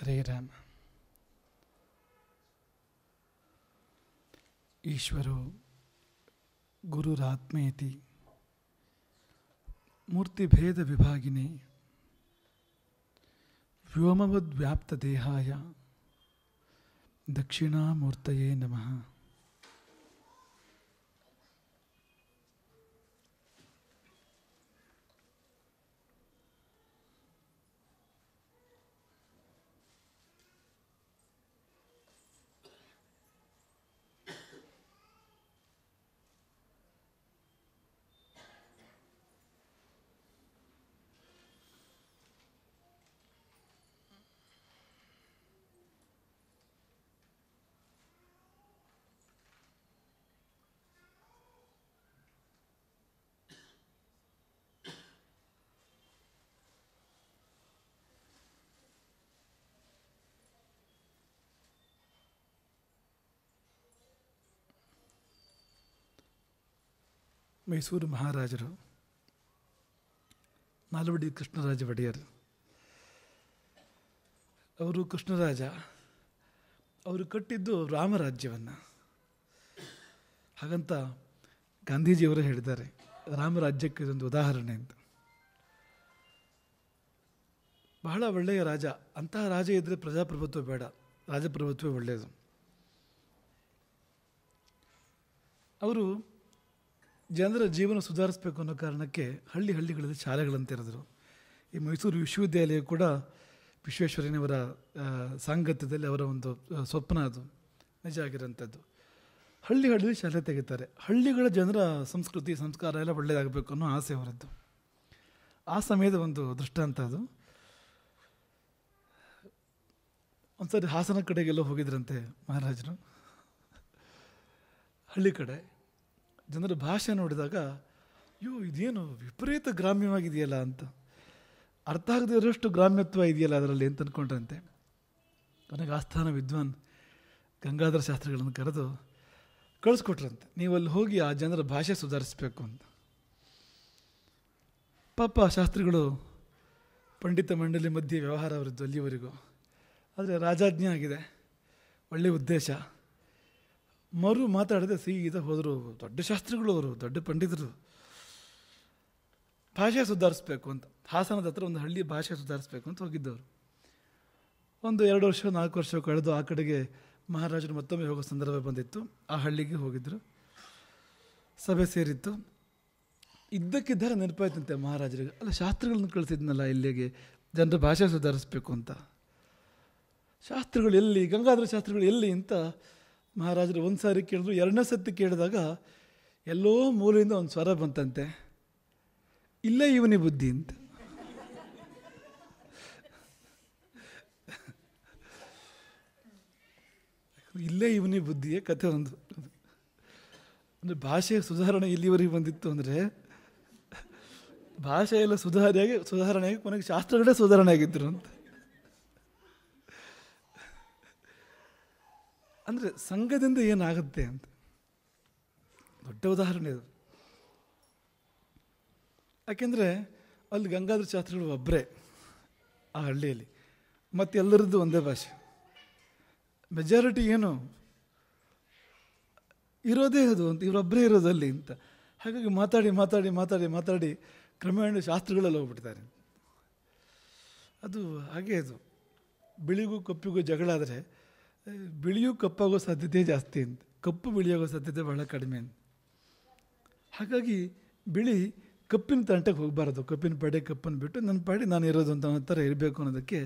हरे राम ईश्वरो गुरुरात्मेति भेद विभागिने दक्षिणा दक्षिणामूर्तये नमः ಮೈಸೂರು ಮಹಾರಾಜರು ನಾಲ್ವಡಿ ಕೃಷ್ಣರಾಜ ಒಡೆಯರ್ ಅವರು ಕೃಷ್ಣರಾಜ ಅವರು ಕಟ್ಟಿದ್ದು ರಾಮರಾಜ್ಯವನ್ನು ಹಾಗಂತ ಗಾಂಧೀಜಿಯವರು ಹೇಳಿದ್ದಾರೆ ರಾಮರಾಜ್ಯಕ್ಕೆ ಇದೊಂದು ಉದಾಹರಣೆ ಅಂತ ಬಹಳ ಒಳ್ಳೆಯ ರಾಜ ಅಂತಹ ರಾಜ ಇದ್ದರೆ ಪ್ರಜಾಪ್ರಭುತ್ವ ಬೇಡ ರಾಜಪ್ರಭುತ್ವ ಒಳ್ಳೆಯದು ಅವರು ಜನರ ಜೀವನ ಸುಧಾರಿಸಬೇಕು ಅನ್ನೋ ಕಾರಣಕ್ಕೆ ಹಳ್ಳಿ ಹಳ್ಳಿಗಳಲ್ಲಿ ಶಾಲೆಗಳಂತಿರಿದ್ರು ಈ ಮೈಸೂರು ವಿಶ್ವವಿದ್ಯಾಲಯ ಕೂಡ ವಿಶ್ವೇಶ್ವರಯ್ಯನವರ ಸಾಂಗತ್ಯದಲ್ಲಿ ಅವರ ಒಂದು ಸ್ವಪ್ನ ಅದು ನಿಜ ಆಗಿರೋಂಥದ್ದು ಹಳ್ಳಿ ಹಳ್ಳಿ ಶಾಲೆ ತೆಗಿತಾರೆ ಹಳ್ಳಿಗಳ ಜನರ ಸಂಸ್ಕೃತಿ ಸಂಸ್ಕಾರ ಎಲ್ಲ ಒಳ್ಳೆಯದಾಗಬೇಕು ಅನ್ನೋ ಆಸೆ ಅವರದ್ದು ಆ ಸಮಯದ ಒಂದು ದೃಷ್ಟಾಂತ ಅದು ಒಂದು ಸರಿ ಹಾಸನ ಕಡೆಗೆಲ್ಲೋ ಹೋಗಿದ್ರಂತೆ ಮಹಾರಾಜರು ಹಳ್ಳಿ ಕಡೆ ಜನರ ಭಾಷೆ ನೋಡಿದಾಗ ಅಯ್ಯೋ ಇದೇನು ವಿಪರೀತ ಗ್ರಾಮ್ಯವಾಗಿದೆಯಲ್ಲ ಅಂತ ಅರ್ಥ ಆಗದೆ ಇರೋಷ್ಟು ಗ್ರಾಮ್ಯತ್ವ ಇದೆಯಲ್ಲ ಅದರಲ್ಲಿ ಅಂತ ಅಂದ್ಕೊಂಡ್ರಂತೆ ನನಗೆ ಆಸ್ಥಾನ ವಿದ್ವಾನ್ ಗಂಗಾಧರ ಶಾಸ್ತ್ರಿಗಳನ್ನು ಕರೆದು ಕಳಿಸ್ಕೊಟ್ರಂತೆ ನೀವಲ್ಲಿ ಹೋಗಿ ಆ ಜನರ ಭಾಷೆ ಸುಧಾರಿಸಬೇಕು ಅಂತ ಪಾಪ ಶಾಸ್ತ್ರಿಗಳು ಪಂಡಿತ ಮಂಡಳಿ ಮಧ್ಯೆ ವ್ಯವಹಾರ ಅವರದ್ದು ಅಲ್ಲಿವರೆಗೂ ಆದರೆ ರಾಜಾಜ್ಞೆ ಆಗಿದೆ ಒಳ್ಳೆಯ ಉದ್ದೇಶ ಮರು ಮಾತಾಡದೆ ಸೀದಾ ಹೋದರು ದೊಡ್ಡ ಶಾಸ್ತ್ರಿಗಳು ಅವರು ದೊಡ್ಡ ಪಂಡಿತರು ಭಾಷೆ ಸುಧಾರಿಸ್ಬೇಕು ಅಂತ ಹಾಸನದ ಹತ್ರ ಒಂದು ಹಳ್ಳಿ ಭಾಷೆ ಸುಧಾರಿಸ್ಬೇಕು ಅಂತ ಹೋಗಿದ್ದವರು ಒಂದು ಎರಡು ವರ್ಷ ನಾಲ್ಕು ವರ್ಷ ಕಳೆದು ಆ ಕಡೆಗೆ ಮಹಾರಾಜರು ಮತ್ತೊಮ್ಮೆ ಹೋಗೋ ಸಂದರ್ಭ ಬಂದಿತ್ತು ಆ ಹಳ್ಳಿಗೆ ಹೋಗಿದ್ದರು ಸಭೆ ಸೇರಿತ್ತು ಇದ್ದಕ್ಕಿದ್ದರೆ ನೆನಪಾಯ್ತಂತೆ ಮಹಾರಾಜರಿಗೆ ಅಲ್ಲ ಶಾಸ್ತ್ರಗಳನ್ನು ಕಳಿಸಿದ್ನಲ್ಲ ಇಲ್ಲಿಗೆ ಜನರ ಭಾಷೆ ಸುಧಾರಿಸ್ಬೇಕು ಅಂತ ಶಾಸ್ತ್ರಗಳು ಎಲ್ಲಿ ಗಂಗಾಧರ ಶಾಸ್ತ್ರಗಳು ಎಲ್ಲಿ ಅಂತ ಮಹಾರಾಜರು ಒಂದು ಸಾರಿ ಕೇಳಿದ್ರು ಎರಡನೇ ಸತಿ ಕೇಳಿದಾಗ ಎಲ್ಲೋ ಮೂಲೆಯಿಂದ ಒಂದು ಸ್ವರ ಬಂತಂತೆ ಇಲ್ಲೇ ಇವನಿ ಬುದ್ಧಿ ಅಂತ ಇಲ್ಲೇ ಇವನಿ ಬುದ್ಧಿಯೇ ಕಥೆ ಒಂದು ಅಂದರೆ ಭಾಷೆಯ ಸುಧಾರಣೆ ಇಲ್ಲಿವರೆಗೆ ಬಂದಿತ್ತು ಅಂದರೆ ಭಾಷೆ ಎಲ್ಲ ಸುಧಾರಣೆಯಾಗಿ ಸುಧಾರಣೆಯಾಗಿ ಕೊನೆಗೆ ಶಾಸ್ತ್ರಗಳೇ ಸುಧಾರಣೆ ಆಗಿದ್ದರು ಅಂತ ಅಂದರೆ ಸಂಘದಿಂದ ಏನಾಗುತ್ತೆ ಅಂತ ದೊಡ್ಡ ಉದಾಹರಣೆ ಅದು ಯಾಕೆಂದರೆ ಅಲ್ಲಿ ಗಂಗಾಧರ ಶಾಸ್ತ್ರಿಗಳು ಒಬ್ಬರೇ ಆ ಹಳ್ಳಿಯಲ್ಲಿ ಎಲ್ಲರದ್ದು ಒಂದೇ ಭಾಷೆ ಮೆಜಾರಿಟಿ ಏನು ಇರೋದೇ ಅದು ಅಂತ ಇವರೊಬ್ಬರೇ ಇರೋದಲ್ಲಿ ಅಂತ ಹಾಗಾಗಿ ಮಾತಾಡಿ ಮಾತಾಡಿ ಮಾತಾಡಿ ಮಾತಾಡಿ ಕ್ರಮೇಣ ಶಾಸ್ತ್ರಗಳಲ್ಲಿ ಹೋಗ್ಬಿಡ್ತಾರೆ ಅದು ಹಾಗೆ ಅದು ಬಿಳಿಗೂ ಕಪ್ಪಿಗೂ ಜಗಳ ಬಿಳಿಯೂ ಕಪ್ಪಾಗೋ ಸಾಧ್ಯತೆ ಜಾಸ್ತಿ ಅಂತ ಕಪ್ಪು ಬಿಳಿಯಾಗೋ ಸಾಧ್ಯತೆ ಬಹಳ ಕಡಿಮೆ ಅಂತ ಹಾಗಾಗಿ ಬಿಳಿ ಕಪ್ಪಿನ ತಂಟಕ್ಕೆ ಹೋಗಬಾರ್ದು ಕಪ್ಪಿನ ಪಾಡಿ ಕಪ್ಪನ್ನು ಬಿಟ್ಟು ನನ್ನ ಪಾಡಿ ನಾನು ಇರೋದು ಅಂತ ಅನ್ನೋ ಥರ ಇರಬೇಕು ಅನ್ನೋದಕ್ಕೆ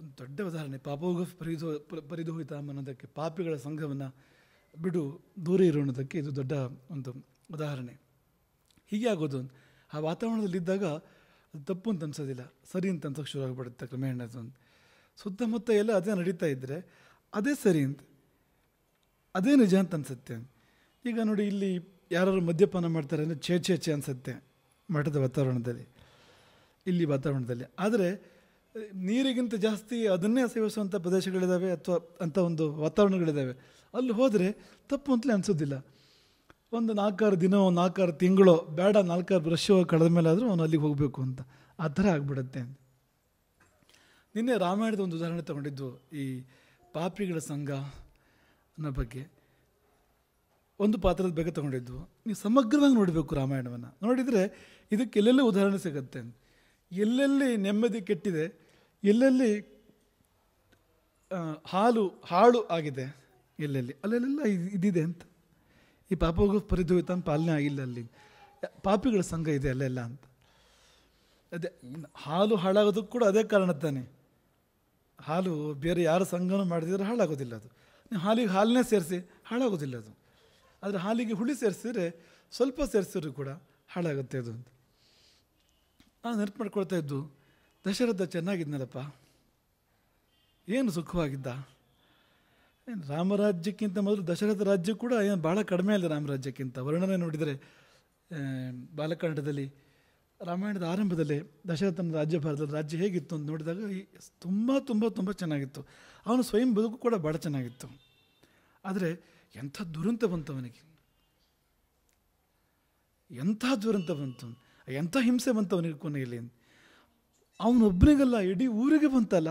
ಒಂದು ದೊಡ್ಡ ಉದಾಹರಣೆ ಪಾಪೋಗ ಪರಿದೋ ಪರಿದು ಅನ್ನೋದಕ್ಕೆ ಪಾಪಿಗಳ ಸಂಘವನ್ನು ಬಿಡು ದೂರ ಇರೋಣದಕ್ಕೆ ಇದು ದೊಡ್ಡ ಒಂದು ಉದಾಹರಣೆ ಹೀಗೆ ಆಗೋದು ಆ ವಾತಾವರಣದಲ್ಲಿದ್ದಾಗ ಅದು ತಪ್ಪು ಅಂತ ಅನ್ಸೋದಿಲ್ಲ ಸರಿ ಅಂತ ಅನ್ಸೋಕ್ಕೆ ಶುರು ಆಗಿಬಿಡುತ್ತೆ ಕ್ರಮೇಣ ಸುತ್ತಮುತ್ತ ಎಲ್ಲ ಅದೇ ನಡೀತಾ ಇದ್ದರೆ ಅದೇ ಸರಿ ಅಂತ ಅದೇ ನಿಜ ಅಂತ ಅನ್ಸುತ್ತೆ ಈಗ ನೋಡಿ ಇಲ್ಲಿ ಯಾರು ಮದ್ಯಪಾನ ಮಾಡ್ತಾರೆ ಅಂದರೆ ಛೇ ಛೇ ಛೇ ಅನಿಸುತ್ತೆ ಮಠದ ವಾತಾವರಣದಲ್ಲಿ ಇಲ್ಲಿ ವಾತಾವರಣದಲ್ಲಿ ಆದರೆ ನೀರಿಗಿಂತ ಜಾಸ್ತಿ ಅದನ್ನೇ ಸೇವಿಸುವಂಥ ಪ್ರದೇಶಗಳಿದ್ದಾವೆ ಅಥವಾ ಅಂಥ ಒಂದು ವಾತಾವರಣಗಳಿದ್ದಾವೆ ಅಲ್ಲಿ ಹೋದರೆ ತಪ್ಪು ಅಂತಲೇ ಅನಿಸೋದಿಲ್ಲ ಒಂದು ನಾಲ್ಕಾರು ದಿನ ನಾಲ್ಕಾರು ತಿಂಗಳು ಬೇಡ ನಾಲ್ಕಾರು ಬ್ರಷ್ ಕಳೆದ ಮೇಲೆ ಆದರೂ ಅವನು ಅಲ್ಲಿಗೆ ಹೋಗಬೇಕು ಅಂತ ಆ ಥರ ಆಗ್ಬಿಡುತ್ತೆ ನಿನ್ನೆ ರಾಮಾಯಣದ ಒಂದು ಉದಾಹರಣೆ ತಗೊಂಡಿದ್ದು ಈ ಪಾಪಿಗಳ ಸಂಘ ಅನ್ನೋ ಬಗ್ಗೆ ಒಂದು ಪಾತ್ರದ ಬಗ್ಗೆ ತಗೊಂಡಿದ್ವು ನೀವು ಸಮಗ್ರವಾಗಿ ನೋಡಬೇಕು ರಾಮಾಯಣವನ್ನು ನೋಡಿದರೆ ಇದಕ್ಕೆ ಎಲ್ಲೆಲ್ಲಿ ಉದಾಹರಣೆ ಸಿಗುತ್ತೆ ಎಲ್ಲೆಲ್ಲಿ ನೆಮ್ಮದಿ ಕೆಟ್ಟಿದೆ ಎಲ್ಲೆಲ್ಲಿ ಹಾಲು ಹಾಳು ಆಗಿದೆ ಎಲ್ಲೆಲ್ಲಿ ಅಲ್ಲೆಲ್ಲೆಲ್ಲ ಇದಿದೆ ಅಂತ ಈ ಪಾಪಗೂ ಪರಿದುಯಿತಾನ ಪಾಲನೆ ಆಗಿಲ್ಲ ಅಲ್ಲಿ ಪಾಪಿಗಳ ಸಂಘ ಇದೆ ಅಲ್ಲೆಲ್ಲ ಅಂತ ಅದೇ ಹಾಲು ಹಾಳಾಗೋದಕ್ಕೆ ಕೂಡ ಅದೇ ಕಾರಣ ತಾನೆ ಹಾಲು ಬೇರೆ ಯಾರು ಸಂಗಮ ಮಾಡಿದರೆ ಹಾಳಾಗೋದಿಲ್ಲ ಅದು ನೀವು ಹಾಲಿಗೆ ಹಾಲನ್ನೇ ಸೇರಿಸಿ ಹಾಳಾಗೋದಿಲ್ಲ ಅದು ಆದರೆ ಹಾಲಿಗೆ ಹುಳಿ ಸೇರಿಸಿದ್ರೆ ಸ್ವಲ್ಪ ಸೇರಿಸಿದ್ರು ಕೂಡ ಹಾಳಾಗುತ್ತೆ ಅದು ಅಂತ ನಾನು ನೆನಪು ಮಾಡ್ಕೊಳ್ತಾ ಇದ್ದು ದಶರಥ ಚೆನ್ನಾಗಿದ್ನಲ್ಲಪ್ಪ ಏನು ಸುಖವಾಗಿದ್ದ ಏನು ರಾಮರಾಜ್ಯಕ್ಕಿಂತ ಮೊದಲು ದಶರಥ ರಾಜ್ಯ ಕೂಡ ಏನು ಭಾಳ ಕಡಿಮೆ ಅಲ್ಲ ರಾಮರಾಜ್ಯಕ್ಕಿಂತ ವರ್ಣನೆ ನೋಡಿದರೆ ಬಾಲಕಾಂಡದಲ್ಲಿ ರಾಮಾಯಣದ ಆರಂಭದಲ್ಲಿ ದಶರಥನ ಭಾರತದ ರಾಜ್ಯ ಹೇಗಿತ್ತು ಅಂತ ನೋಡಿದಾಗ ತುಂಬ ತುಂಬ ತುಂಬ ಚೆನ್ನಾಗಿತ್ತು ಅವನು ಸ್ವಯಂ ಬದುಕು ಕೂಡ ಭಾಳ ಚೆನ್ನಾಗಿತ್ತು ಆದರೆ ಎಂಥ ದುರಂತ ಬಂತು ಅವನಿಗೆ ಎಂಥ ದುರಂತ ಬಂತು ಎಂಥ ಹಿಂಸೆ ಬಂತು ಅವನಿಗೆ ಕೊನೆಯಲ್ಲಿ ಅವನೊಬ್ಬನಿಗಲ್ಲ ಇಡೀ ಊರಿಗೆ ಬಂತಲ್ಲ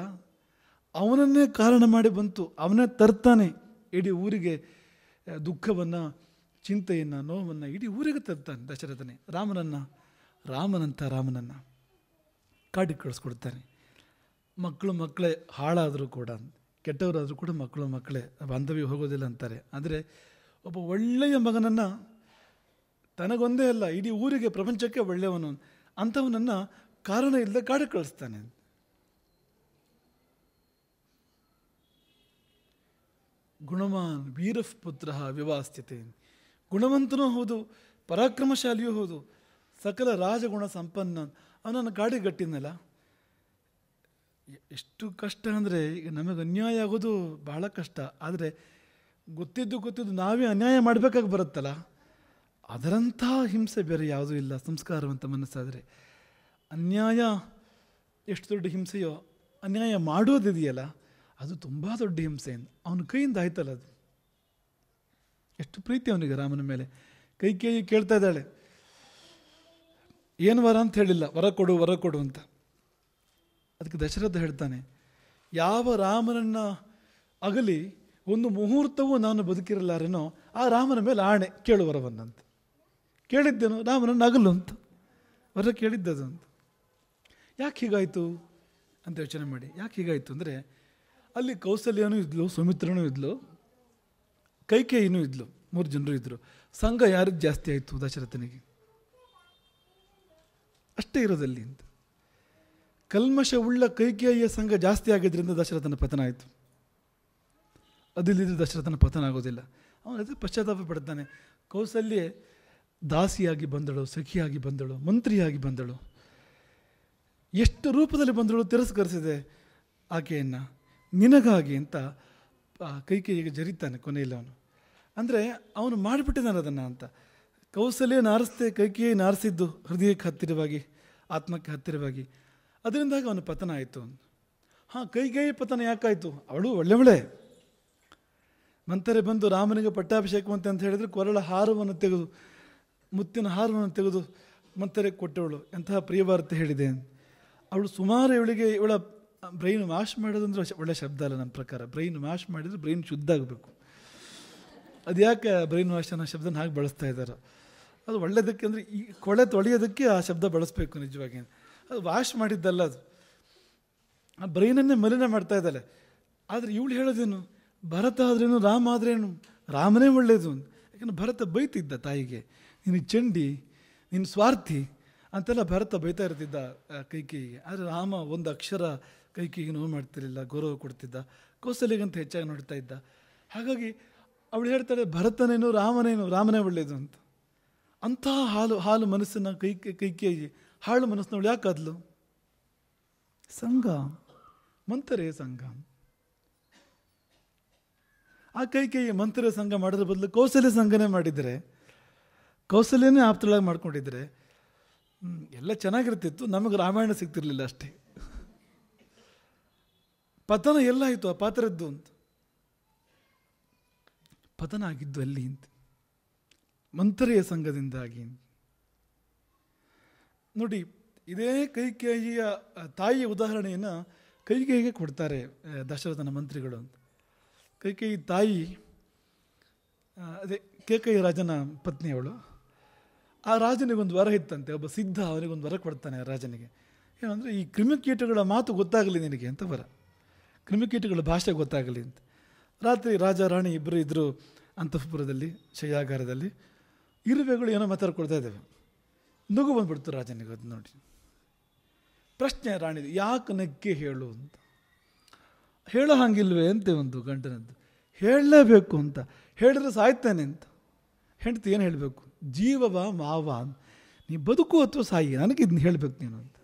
ಅವನನ್ನೇ ಕಾರಣ ಮಾಡಿ ಬಂತು ಅವನೇ ತರ್ತಾನೆ ಇಡೀ ಊರಿಗೆ ದುಃಖವನ್ನು ಚಿಂತೆಯನ್ನು ನೋವನ್ನು ಇಡೀ ಊರಿಗೆ ತರ್ತಾನೆ ದಶರಥನೇ ರಾಮನನ್ನು ರಾಮನಂತ ರಾಮನನ್ನು ಕಾಡಿಗೆ ಕಳಿಸ್ಕೊಡ್ತಾನೆ ಮಕ್ಕಳು ಮಕ್ಕಳೇ ಹಾಳಾದರೂ ಕೂಡ ಕೆಟ್ಟವರಾದರೂ ಕೂಡ ಮಕ್ಕಳು ಮಕ್ಕಳೇ ಬಾಂಧವ್ಯ ಹೋಗೋದಿಲ್ಲ ಅಂತಾರೆ ಆದರೆ ಒಬ್ಬ ಒಳ್ಳೆಯ ಮಗನನ್ನು ತನಗೊಂದೇ ಅಲ್ಲ ಇಡೀ ಊರಿಗೆ ಪ್ರಪಂಚಕ್ಕೆ ಒಳ್ಳೆಯವನು ಅಂಥವನನ್ನು ಕಾರಣ ಇಲ್ಲದೆ ಕಾಡಿಗೆ ಕಳಿಸ್ತಾನೆ ಗುಣವಾನ್ ವೀರಪುತ್ರ ವಿವಾಸ್ಥಿತೆ ಗುಣವಂತನೂ ಹೌದು ಪರಾಕ್ರಮಶಾಲಿಯೂ ಹೌದು ಸಕಲ ರಾಜಗುಣ ಸಂಪನ್ನ ಅವನನ್ನು ಗಾಡಿ ಕಟ್ಟಿದ್ನಲ್ಲ ಎಷ್ಟು ಕಷ್ಟ ಅಂದರೆ ಈಗ ನಮಗೆ ಅನ್ಯಾಯ ಆಗೋದು ಬಹಳ ಕಷ್ಟ ಆದರೆ ಗೊತ್ತಿದ್ದು ಗೊತ್ತಿದ್ದು ನಾವೇ ಅನ್ಯಾಯ ಮಾಡಬೇಕಾಗಿ ಬರುತ್ತಲ್ಲ ಅದರಂಥ ಹಿಂಸೆ ಬೇರೆ ಯಾವುದೂ ಇಲ್ಲ ಸಂಸ್ಕಾರವಂತ ಮನಸ್ಸಾದರೆ ಅನ್ಯಾಯ ಎಷ್ಟು ದೊಡ್ಡ ಹಿಂಸೆಯೋ ಅನ್ಯಾಯ ಮಾಡೋದಿದೆಯಲ್ಲ ಅದು ತುಂಬ ದೊಡ್ಡ ಹಿಂಸೆ ಅವನ ಕೈಯಿಂದ ಆಯ್ತಲ್ಲ ಅದು ಎಷ್ಟು ಪ್ರೀತಿ ಅವನಿಗೆ ರಾಮನ ಮೇಲೆ ಕೈ ಕೇಳಿ ಕೇಳ್ತಾ ಇದ್ದಾಳೆ ಏನು ವರ ಅಂತ ಹೇಳಿಲ್ಲ ವರ ಕೊಡು ವರ ಕೊಡು ಅಂತ ಅದಕ್ಕೆ ದಶರಥ ಹೇಳ್ತಾನೆ ಯಾವ ರಾಮನನ್ನು ಅಗಲಿ ಒಂದು ಮುಹೂರ್ತವೂ ನಾನು ಬದುಕಿರಲಾರೇನೋ ಆ ರಾಮನ ಮೇಲೆ ಆಣೆ ಕೇಳು ವರವನ್ನಂತ ಕೇಳಿದ್ದೇನು ರಾಮನನ್ನು ಅಗಲು ಅಂತ ವರ ಕೇಳಿದ್ದದು ಯಾಕೆ ಹೀಗಾಯಿತು ಅಂತ ಯೋಚನೆ ಮಾಡಿ ಯಾಕೆ ಹೀಗಾಯಿತು ಅಂದರೆ ಅಲ್ಲಿ ಕೌಸಲ್ಯನೂ ಇದ್ಲು ಸುಮಿತ್ರನೂ ಇದ್ಲು ಕೈಕೇಯಿನೂ ಇದ್ಲು ಮೂರು ಜನರು ಇದ್ದರು ಸಂಘ ಯಾರು ಜಾಸ್ತಿ ಆಯಿತು ದಶರಥನಿಗೆ ಅಷ್ಟೇ ಇರೋದಲ್ಲಿ ಅಂತ ಕಲ್ಮಶವುಳ್ಳ ಕೈಕೇಯಿಯ ಸಂಘ ಜಾಸ್ತಿ ಆಗಿದ್ದರಿಂದ ದಶರಥನ ಪತನ ಆಯಿತು ಅದಿಲ್ಲದಿದ್ದರೆ ದಶರಥನ ಪತನ ಆಗೋದಿಲ್ಲ ಅವನ ಪಶ್ಚಾತ್ತಾಪ ಪಡ್ತಾನೆ ಕೌಸಲ್ಯೆ ದಾಸಿಯಾಗಿ ಬಂದಳು ಸಖಿಯಾಗಿ ಬಂದಳು ಮಂತ್ರಿಯಾಗಿ ಬಂದಳು ಎಷ್ಟು ರೂಪದಲ್ಲಿ ಬಂದಳು ತಿರಸ್ಕರಿಸಿದೆ ಆಕೆಯನ್ನು ನಿನಗಾಗಿ ಅಂತ ಕೈಕೇಯಿಗೆ ಜರಿತಾನೆ ಕೊನೆಯಲ್ಲಿ ಅವನು ಅಂದರೆ ಅವನು ಮಾಡಿಬಿಟ್ಟಿದ್ದಾನೆ ಅದನ್ನು ಅಂತ ಕೌಸಲ್ಯ ನಾರಿಸ್ದೆ ಕೈಕೇ ನಾರಿಸಿದ್ದು ಹೃದಯಕ್ಕೆ ಹತ್ತಿರವಾಗಿ ಆತ್ಮಕ್ಕೆ ಹತ್ತಿರವಾಗಿ ಅದರಿಂದಾಗಿ ಅವನು ಪತನ ಆಯಿತು ಹಾಂ ಕೈಗೇ ಪತನ ಯಾಕಾಯಿತು ಅವಳು ಒಳ್ಳೆಯವಳೆ ಮಂಥರೆ ಬಂದು ರಾಮನಿಗೆ ಪಟ್ಟಾಭಿಷೇಕವಂತೆ ಅಂತ ಹೇಳಿದರೆ ಕೊರಳ ಹಾರವನ್ನು ತೆಗೆದು ಮುತ್ತಿನ ಹಾರವನ್ನು ತೆಗೆದು ಮಂತರೆ ಕೊಟ್ಟವಳು ಎಂತಹ ಪ್ರಿಯವಾರ್ತೆ ಹೇಳಿದೆ ಅವಳು ಸುಮಾರು ಇವಳಿಗೆ ಇವಳ ಬ್ರೈನ್ ವಾಶ್ ಮಾಡೋದಂದ್ರೆ ಒಳ್ಳೆ ಶಬ್ದ ಅಲ್ಲ ನಮ್ಮ ಪ್ರಕಾರ ಬ್ರೈನ್ ವಾಶ್ ಮಾಡಿದರೆ ಬ್ರೈನ್ ಶುದ್ಧ ಆಗಬೇಕು ಅದು ಯಾಕೆ ಬ್ರೈನ್ ವಾಶ್ ಅನ್ನೋ ಶಬ್ದನ ಹಾಗೆ ಬಳಸ್ತಾ ಇದ್ದಾರೆ ಅದು ಒಳ್ಳೆಯದಕ್ಕೆ ಅಂದರೆ ಈ ಕೊಳೆ ತೊಳೆಯೋದಕ್ಕೆ ಆ ಶಬ್ದ ಬಳಸಬೇಕು ನಿಜವಾಗಿ ಅದು ವಾಶ್ ಮಾಡಿದ್ದಲ್ಲ ಅದು ಆ ಬ್ರೈನನ್ನೇ ಮಲಿನ ಮಾಡ್ತಾ ಇದ್ದಾಳೆ ಆದರೆ ಇವಳು ಹೇಳೋದೇನು ಭರತ ಆದ್ರೇನು ರಾಮ ಆದ್ರೇನು ರಾಮನೇ ಅಂತ ಯಾಕಂದ್ರೆ ಭರತ ಬೈತಿದ್ದ ತಾಯಿಗೆ ನಿನ್ನ ಚಂಡಿ ನೀನು ಸ್ವಾರ್ಥಿ ಅಂತೆಲ್ಲ ಭರತ ಬೈತಾ ಇರ್ತಿದ್ದ ಕೈಕೇಯಿಗೆ ಆದರೆ ರಾಮ ಒಂದು ಅಕ್ಷರ ಕೈಕೇಯಿಗೆ ನೋವು ಮಾಡ್ತಿರಲಿಲ್ಲ ಗೌರವ ಕೊಡ್ತಿದ್ದ ಕೋಸಲಿಗಂತ ಹೆಚ್ಚಾಗಿ ನೋಡ್ತಾ ಇದ್ದ ಹಾಗಾಗಿ ಅವಳು ಹೇಳ್ತಾಳೆ ಭರತನೇನು ರಾಮನೇನು ರಾಮನೇ ಒಳ್ಳೇದು ಅಂತ ಅಂತಹ ಹಾಲು ಹಾಲು ಮನಸ್ಸಿನ ಕೈ ಕೈ ಕೈ ಹಾಳು ಮನಸ್ಸಿನವಳು ಯಾಕಾದ್ಲು ಸಂಘ ಮಂತ್ರೇ ಸಂಘ ಆ ಕೈ ಕೈ ಮಂತ್ರ ಸಂಘ ಮಾಡೋದ್ರ ಬದಲು ಕೌಶಲ್ಯ ಸಂಘನೇ ಮಾಡಿದರೆ ಕೌಶಲ್ಯನೇ ಆಪ್ತಳಾಗಿ ಮಾಡ್ಕೊಂಡಿದ್ರೆ ಎಲ್ಲ ಚೆನ್ನಾಗಿರ್ತಿತ್ತು ನಮಗೆ ರಾಮಾಯಣ ಸಿಗ್ತಿರ್ಲಿಲ್ಲ ಅಷ್ಟೇ ಪತನ ಎಲ್ಲ ಆಯಿತು ಆ ಪಾತ್ರದ್ದು ಅಂತ ಪತನ ಆಗಿದ್ದು ಅಲ್ಲಿ ಅಂತ ಮಂತ್ರಿಯ ಸಂಘದಿಂದಾಗಿ ನೋಡಿ ಇದೇ ಕೈಕೇಯಿಯ ತಾಯಿಯ ಉದಾಹರಣೆಯನ್ನು ಕೈಕೇಯಿಗೆ ಕೊಡ್ತಾರೆ ದಶರಥನ ಮಂತ್ರಿಗಳು ಅಂತ ಕೈಕೇಯಿ ತಾಯಿ ಅದೇ ಕೇಕೈ ರಾಜನ ಪತ್ನಿಯವಳು ಆ ರಾಜನಿಗೊಂದು ವರ ಇತ್ತಂತೆ ಒಬ್ಬ ಸಿದ್ಧ ಅವನಿಗೊಂದು ವರ ಕೊಡ್ತಾನೆ ಆ ರಾಜನಿಗೆ ಏನಂದರೆ ಈ ಕ್ರಿಮಿಕೀಟಗಳ ಮಾತು ಗೊತ್ತಾಗಲಿ ನಿನಗೆ ಅಂತ ವರ ಕ್ರಿಮಿಕೀಟಗಳ ಭಾಷೆ ಗೊತ್ತಾಗಲಿ ಅಂತ ರಾತ್ರಿ ರಾಜ ರಾಣಿ ಇಬ್ಬರು ಇದ್ದರು ಅಂತಃಪುರದಲ್ಲಿ ಶಯಾಗಾರದಲ್ಲಿ ಇರುವೆಗಳು ಏನೋ ಮಾತಾಡ್ಕೊಳ್ತಾ ಇದ್ದಾವೆ ನಗು ಬಂದ್ಬಿಡ್ತು ರಾಜನಿಗೆ ಅದು ನೋಡಿ ಪ್ರಶ್ನೆ ರಾಣಿದು ಯಾಕೆ ನಗ್ಗೆ ಹೇಳು ಅಂತ ಹೇಳೋ ಹಾಗಿಲ್ವೇ ಅಂತೆ ಒಂದು ಗಂಟನದ್ದು ಹೇಳಲೇಬೇಕು ಅಂತ ಹೇಳಿದ್ರೆ ಸಾಯ್ತಾನೆ ಅಂತ ಹೆಂಡತಿ ಏನು ಹೇಳಬೇಕು ಜೀವವ ಮಾವ ನೀ ಬದುಕು ಅಥವಾ ಸಾಯಿ ನನಗೆ ಇದನ್ನ ಹೇಳಬೇಕು ನೀನು ಅಂತ